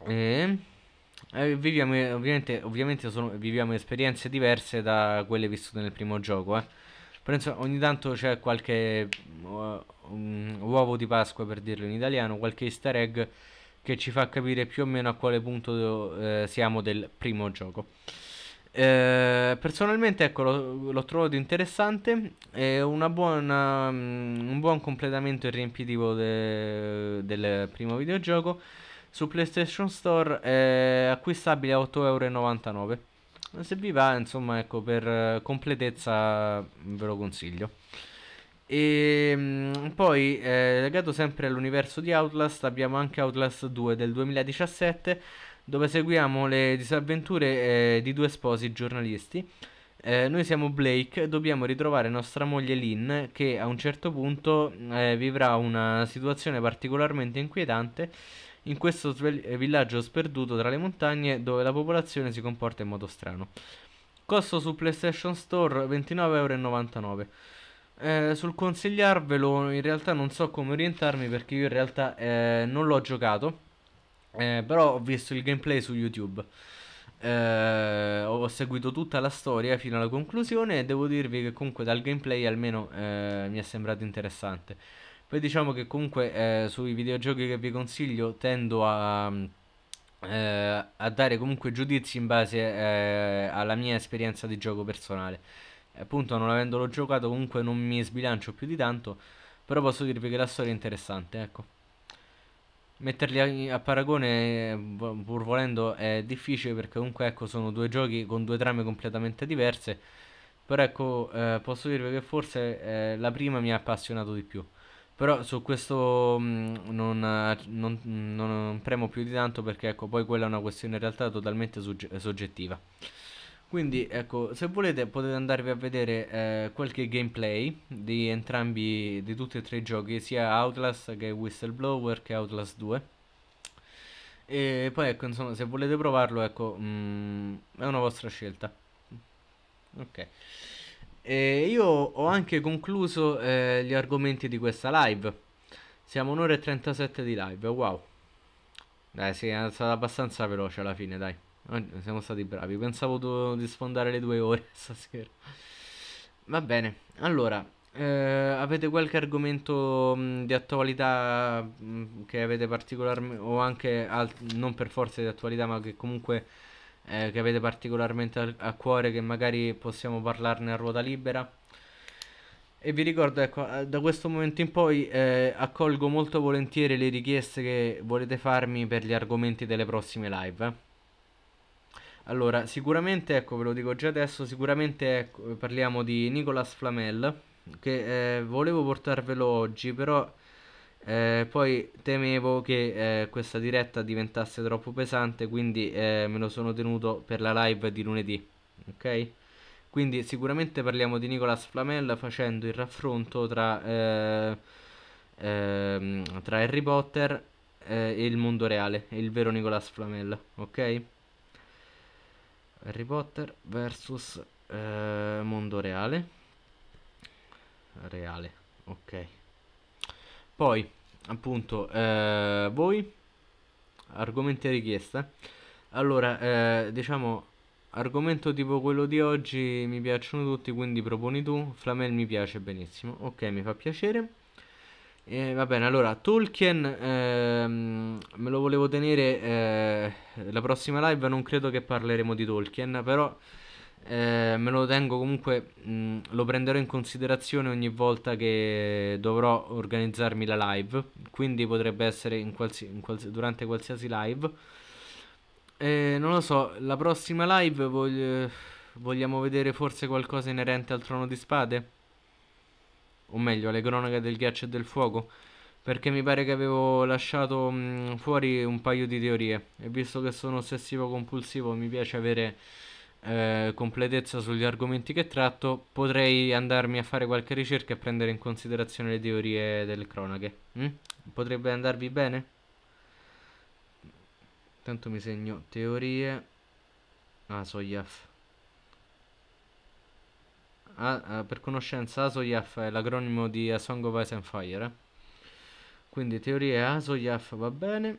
e, ehm, eh, viviamo, eh, ovviamente, ovviamente sono, viviamo esperienze diverse da quelle vissute nel primo gioco. Eh. Però insomma, ogni tanto c'è qualche uh, um, uovo di Pasqua per dirlo in italiano, qualche easter egg che ci fa capire più o meno a quale punto eh, siamo del primo gioco. Eh, personalmente ecco lo, lo trovato interessante è buona, mm, un buon completamento e riempitivo de, del primo videogioco su PlayStation Store è acquistabile a 8,99€. Se vi va, insomma, ecco, per completezza ve lo consiglio. E ehm, poi, eh, legato sempre all'universo di Outlast, abbiamo anche Outlast 2 del 2017, dove seguiamo le disavventure eh, di due sposi giornalisti. Eh, noi siamo Blake e dobbiamo ritrovare nostra moglie Lynn, che a un certo punto eh, vivrà una situazione particolarmente inquietante in questo eh, villaggio sperduto tra le montagne dove la popolazione si comporta in modo strano. Costo su PlayStation Store 29,99€. Eh, sul consigliarvelo in realtà non so come orientarmi perché io in realtà eh, non l'ho giocato, eh, però ho visto il gameplay su YouTube. Eh, ho seguito tutta la storia fino alla conclusione e devo dirvi che comunque dal gameplay almeno eh, mi è sembrato interessante. Poi diciamo che comunque sui videogiochi che vi consiglio tendo a, a dare comunque giudizi in base alla mia esperienza di gioco personale appunto non avendolo giocato comunque non mi sbilancio più di tanto, però posso dirvi che la storia è interessante, ecco. Metterli a, a paragone, pur volendo, è difficile perché comunque ecco, sono due giochi con due trame completamente diverse, però ecco, eh, posso dirvi che forse eh, la prima mi ha appassionato di più. Però su questo mh, mm, non, non, non, premo più di tanto perché ecco, poi quella è una questione in realtà totalmente soggettiva. Quindi ecco, se volete potete andarvi a vedere eh, qualche gameplay di entrambi, di tutti e tre i giochi, sia Outlast che Whistleblower che Outlast 2. E poi ecco, insomma, se volete provarlo, ecco, mh, mm, è una vostra scelta. Ok. E io ho anche concluso eh, gli argomenti di questa live. Siamo un'ora e 37 di live, wow. Dai, si è andata abbastanza veloce alla fine, dai. Siamo stati bravi. Pensavo di sfondare le due ore <laughs> stasera. Va bene. Allora, eh, avete qualche argomento di attualità che avete particolarmente... o anche non per forza di attualità, ma che comunque... Eh, che avete particolarmente a, a cuore, che magari possiamo parlarne a ruota libera? E vi ricordo, ecco, da questo momento in poi eh, accolgo molto volentieri le richieste che volete farmi per gli argomenti delle prossime live. Eh. Allora, sicuramente, ecco, ve lo dico già adesso, sicuramente ecco, parliamo di Nicolas Flamel, che eh, volevo portarvelo oggi, però eh, poi temevo che eh, questa diretta diventasse troppo pesante, quindi eh, me lo sono tenuto per la live di lunedì, ok? Quindi sicuramente parliamo di Nicolas Flamel facendo il raffronto tra, eh, ehm, tra Harry Potter eh, e il mondo reale, il vero Nicolas Flamel, ok? Harry Potter versus eh, mondo reale reale ok poi appunto eh, voi argomenti a richiesta allora eh, diciamo argomento tipo quello di oggi mi piacciono tutti quindi proponi tu Flamel mi piace benissimo ok mi fa piacere eh, va bene, allora Tolkien ehm, me lo volevo tenere eh, la prossima live, non credo che parleremo di Tolkien, però eh, me lo tengo comunque, mh, mm, lo prenderò in considerazione ogni volta che dovrò organizzarmi la live, quindi potrebbe essere in qualsi- in quals- durante qualsiasi live. Eh, non lo so, la prossima live voglio, vogliamo vedere forse qualcosa inerente al trono di spade? o meglio alle cronache del ghiaccio e del fuoco, perché mi pare che avevo lasciato mh, fuori un paio di teorie e visto che sono ossessivo compulsivo mi piace avere eh, completezza sugli argomenti che tratto, potrei andarmi a fare qualche ricerca e prendere in considerazione le teorie delle cronache. Mm? Potrebbe andarvi bene? Tanto mi segno teorie. Ah, soyaf Yaf. A, a, per conoscenza ASOIAF è l'acronimo di A Song of Ice and Fire. Quindi teoria ASOIAF va bene.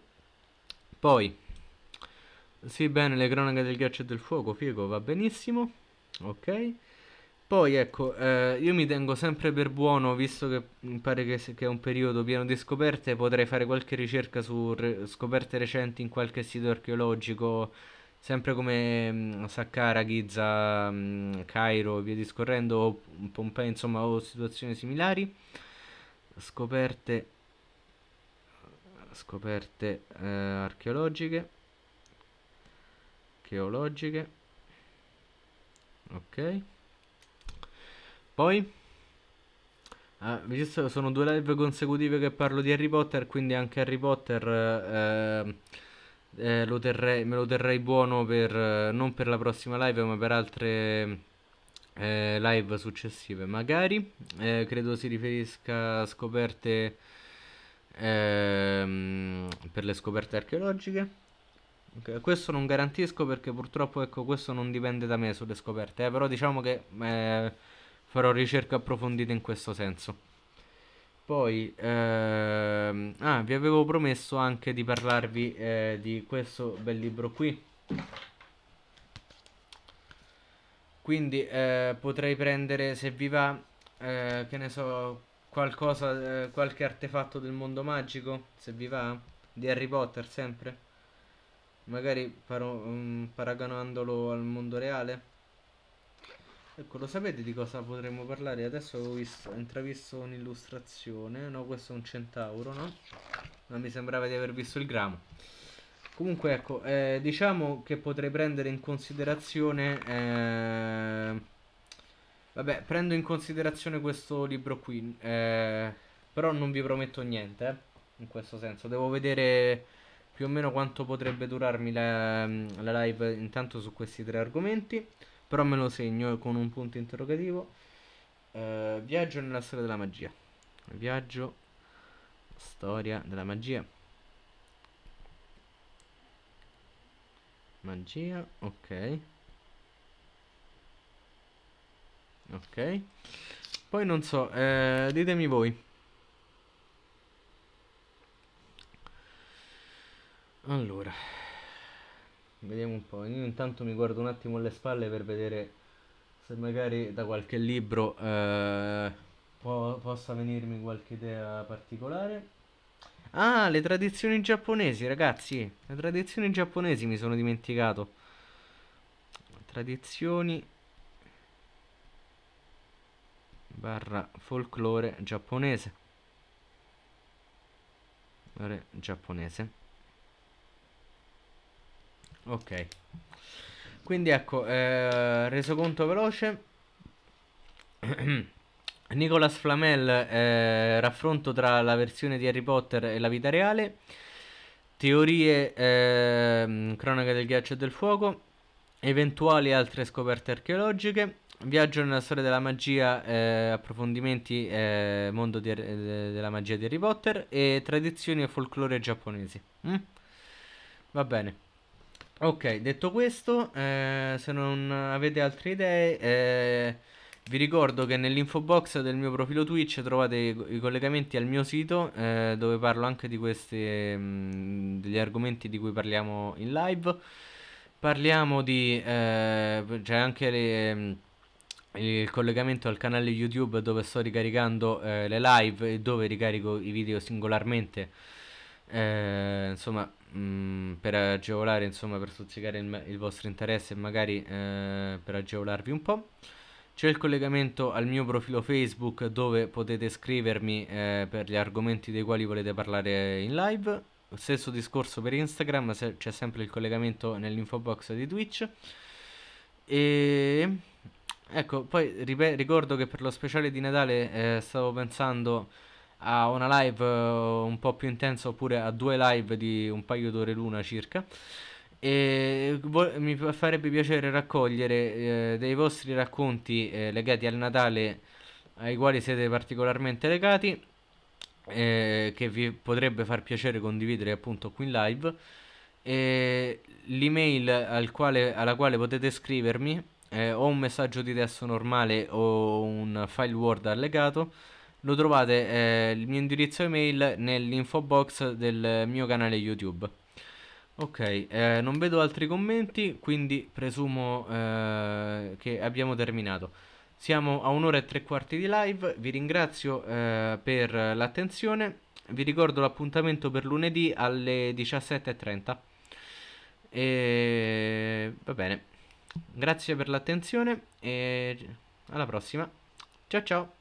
Poi, sì bene, le cronache del ghiaccio e del fuoco, figo, va benissimo. Ok. Poi ecco, eh, io mi tengo sempre per buono, visto che mi pare che, che, è un periodo pieno di scoperte, potrei fare qualche ricerca su re scoperte recenti in qualche sito archeologico sempre come mh, mm, Saqqara, Giza, mh, mm, Cairo e via discorrendo, o Pompei, insomma, o situazioni similari. Scoperte, scoperte eh, archeologiche, archeologiche, ok. Poi, eh, sono due live consecutive che parlo di Harry Potter, quindi anche Harry Potter... Eh, eh, lo terrei, me lo terrei buono per, eh, non per la prossima live, ma per altre eh, live successive. Magari eh, credo si riferisca a scoperte ehm, per le scoperte archeologiche. Okay. Questo non garantisco perché purtroppo ecco, questo non dipende da me sulle scoperte, eh, però diciamo che eh, farò ricerca approfondita in questo senso. Poi, ehm, ah, vi avevo promesso anche di parlarvi eh, di questo bel libro qui. Quindi eh, potrei prendere, se vi va, eh, che ne so, qualcosa, eh, qualche artefatto del mondo magico, se vi va, di Harry Potter sempre. Magari paro- um, paragonandolo al mondo reale. Ecco, lo sapete di cosa potremmo parlare? Adesso ho visto, intravisto un'illustrazione, no? Questo è un centauro, no? Ma mi sembrava di aver visto il gramo. Comunque, ecco, eh, diciamo che potrei prendere in considerazione... Eh, vabbè, prendo in considerazione questo libro qui, eh, però non vi prometto niente, eh, in questo senso. Devo vedere più o meno quanto potrebbe durarmi la, la live intanto su questi tre argomenti. Però me lo segno con un punto interrogativo. Uh, viaggio nella storia della magia. Viaggio, storia della magia. Magia, ok. Ok. Poi non so, eh, ditemi voi. Allora. Vediamo un po', io intanto mi guardo un attimo alle spalle per vedere se magari da qualche libro eh, po possa venirmi qualche idea particolare. Ah, le tradizioni giapponesi, ragazzi. Le tradizioni giapponesi mi sono dimenticato. Tradizioni barra folklore giapponese. Giapponese ok quindi ecco eh, resoconto veloce <clears throat> Nicolas Flamel eh, raffronto tra la versione di Harry Potter e la vita reale teorie eh, cronaca del ghiaccio e del fuoco eventuali altre scoperte archeologiche viaggio nella storia della magia eh, approfondimenti eh, mondo di, della magia di Harry Potter e tradizioni e folklore giapponesi mm? va bene Ok, detto questo, eh, se non avete altre idee, eh, vi ricordo che nell'info box del mio profilo Twitch trovate i, i collegamenti al mio sito eh, dove parlo anche di questi mh, mm, degli argomenti di cui parliamo in live. Parliamo di eh, c'è anche le, mm, il collegamento al canale YouTube dove sto ricaricando eh, le live e dove ricarico i video singolarmente. Eh, insomma, Mm, per agevolare, insomma, per stuzzicare il, il vostro interesse e magari eh, per agevolarvi un po'. C'è il collegamento al mio profilo Facebook dove potete scrivermi eh, per gli argomenti dei quali volete parlare in live. Stesso discorso per Instagram, se c'è sempre il collegamento nell'info box di Twitch. E ecco, poi ricordo che per lo speciale di Natale eh, stavo pensando a una live eh, un po' più intensa oppure a due live di un paio d'ore l'una circa e mi farebbe piacere raccogliere eh, dei vostri racconti eh, legati al Natale ai quali siete particolarmente legati eh, che vi potrebbe far piacere condividere appunto qui in live e l'email al quale, alla quale potete scrivermi eh, o un messaggio di testo normale o un file word allegato lo trovate eh, il mio indirizzo email nell'info box del mio canale YouTube. Ok, eh, non vedo altri commenti, quindi presumo eh, che abbiamo terminato. Siamo a un'ora e tre quarti di live, vi ringrazio eh, per l'attenzione, vi ricordo l'appuntamento per lunedì alle 17.30. E va bene, grazie per l'attenzione e alla prossima. Ciao ciao!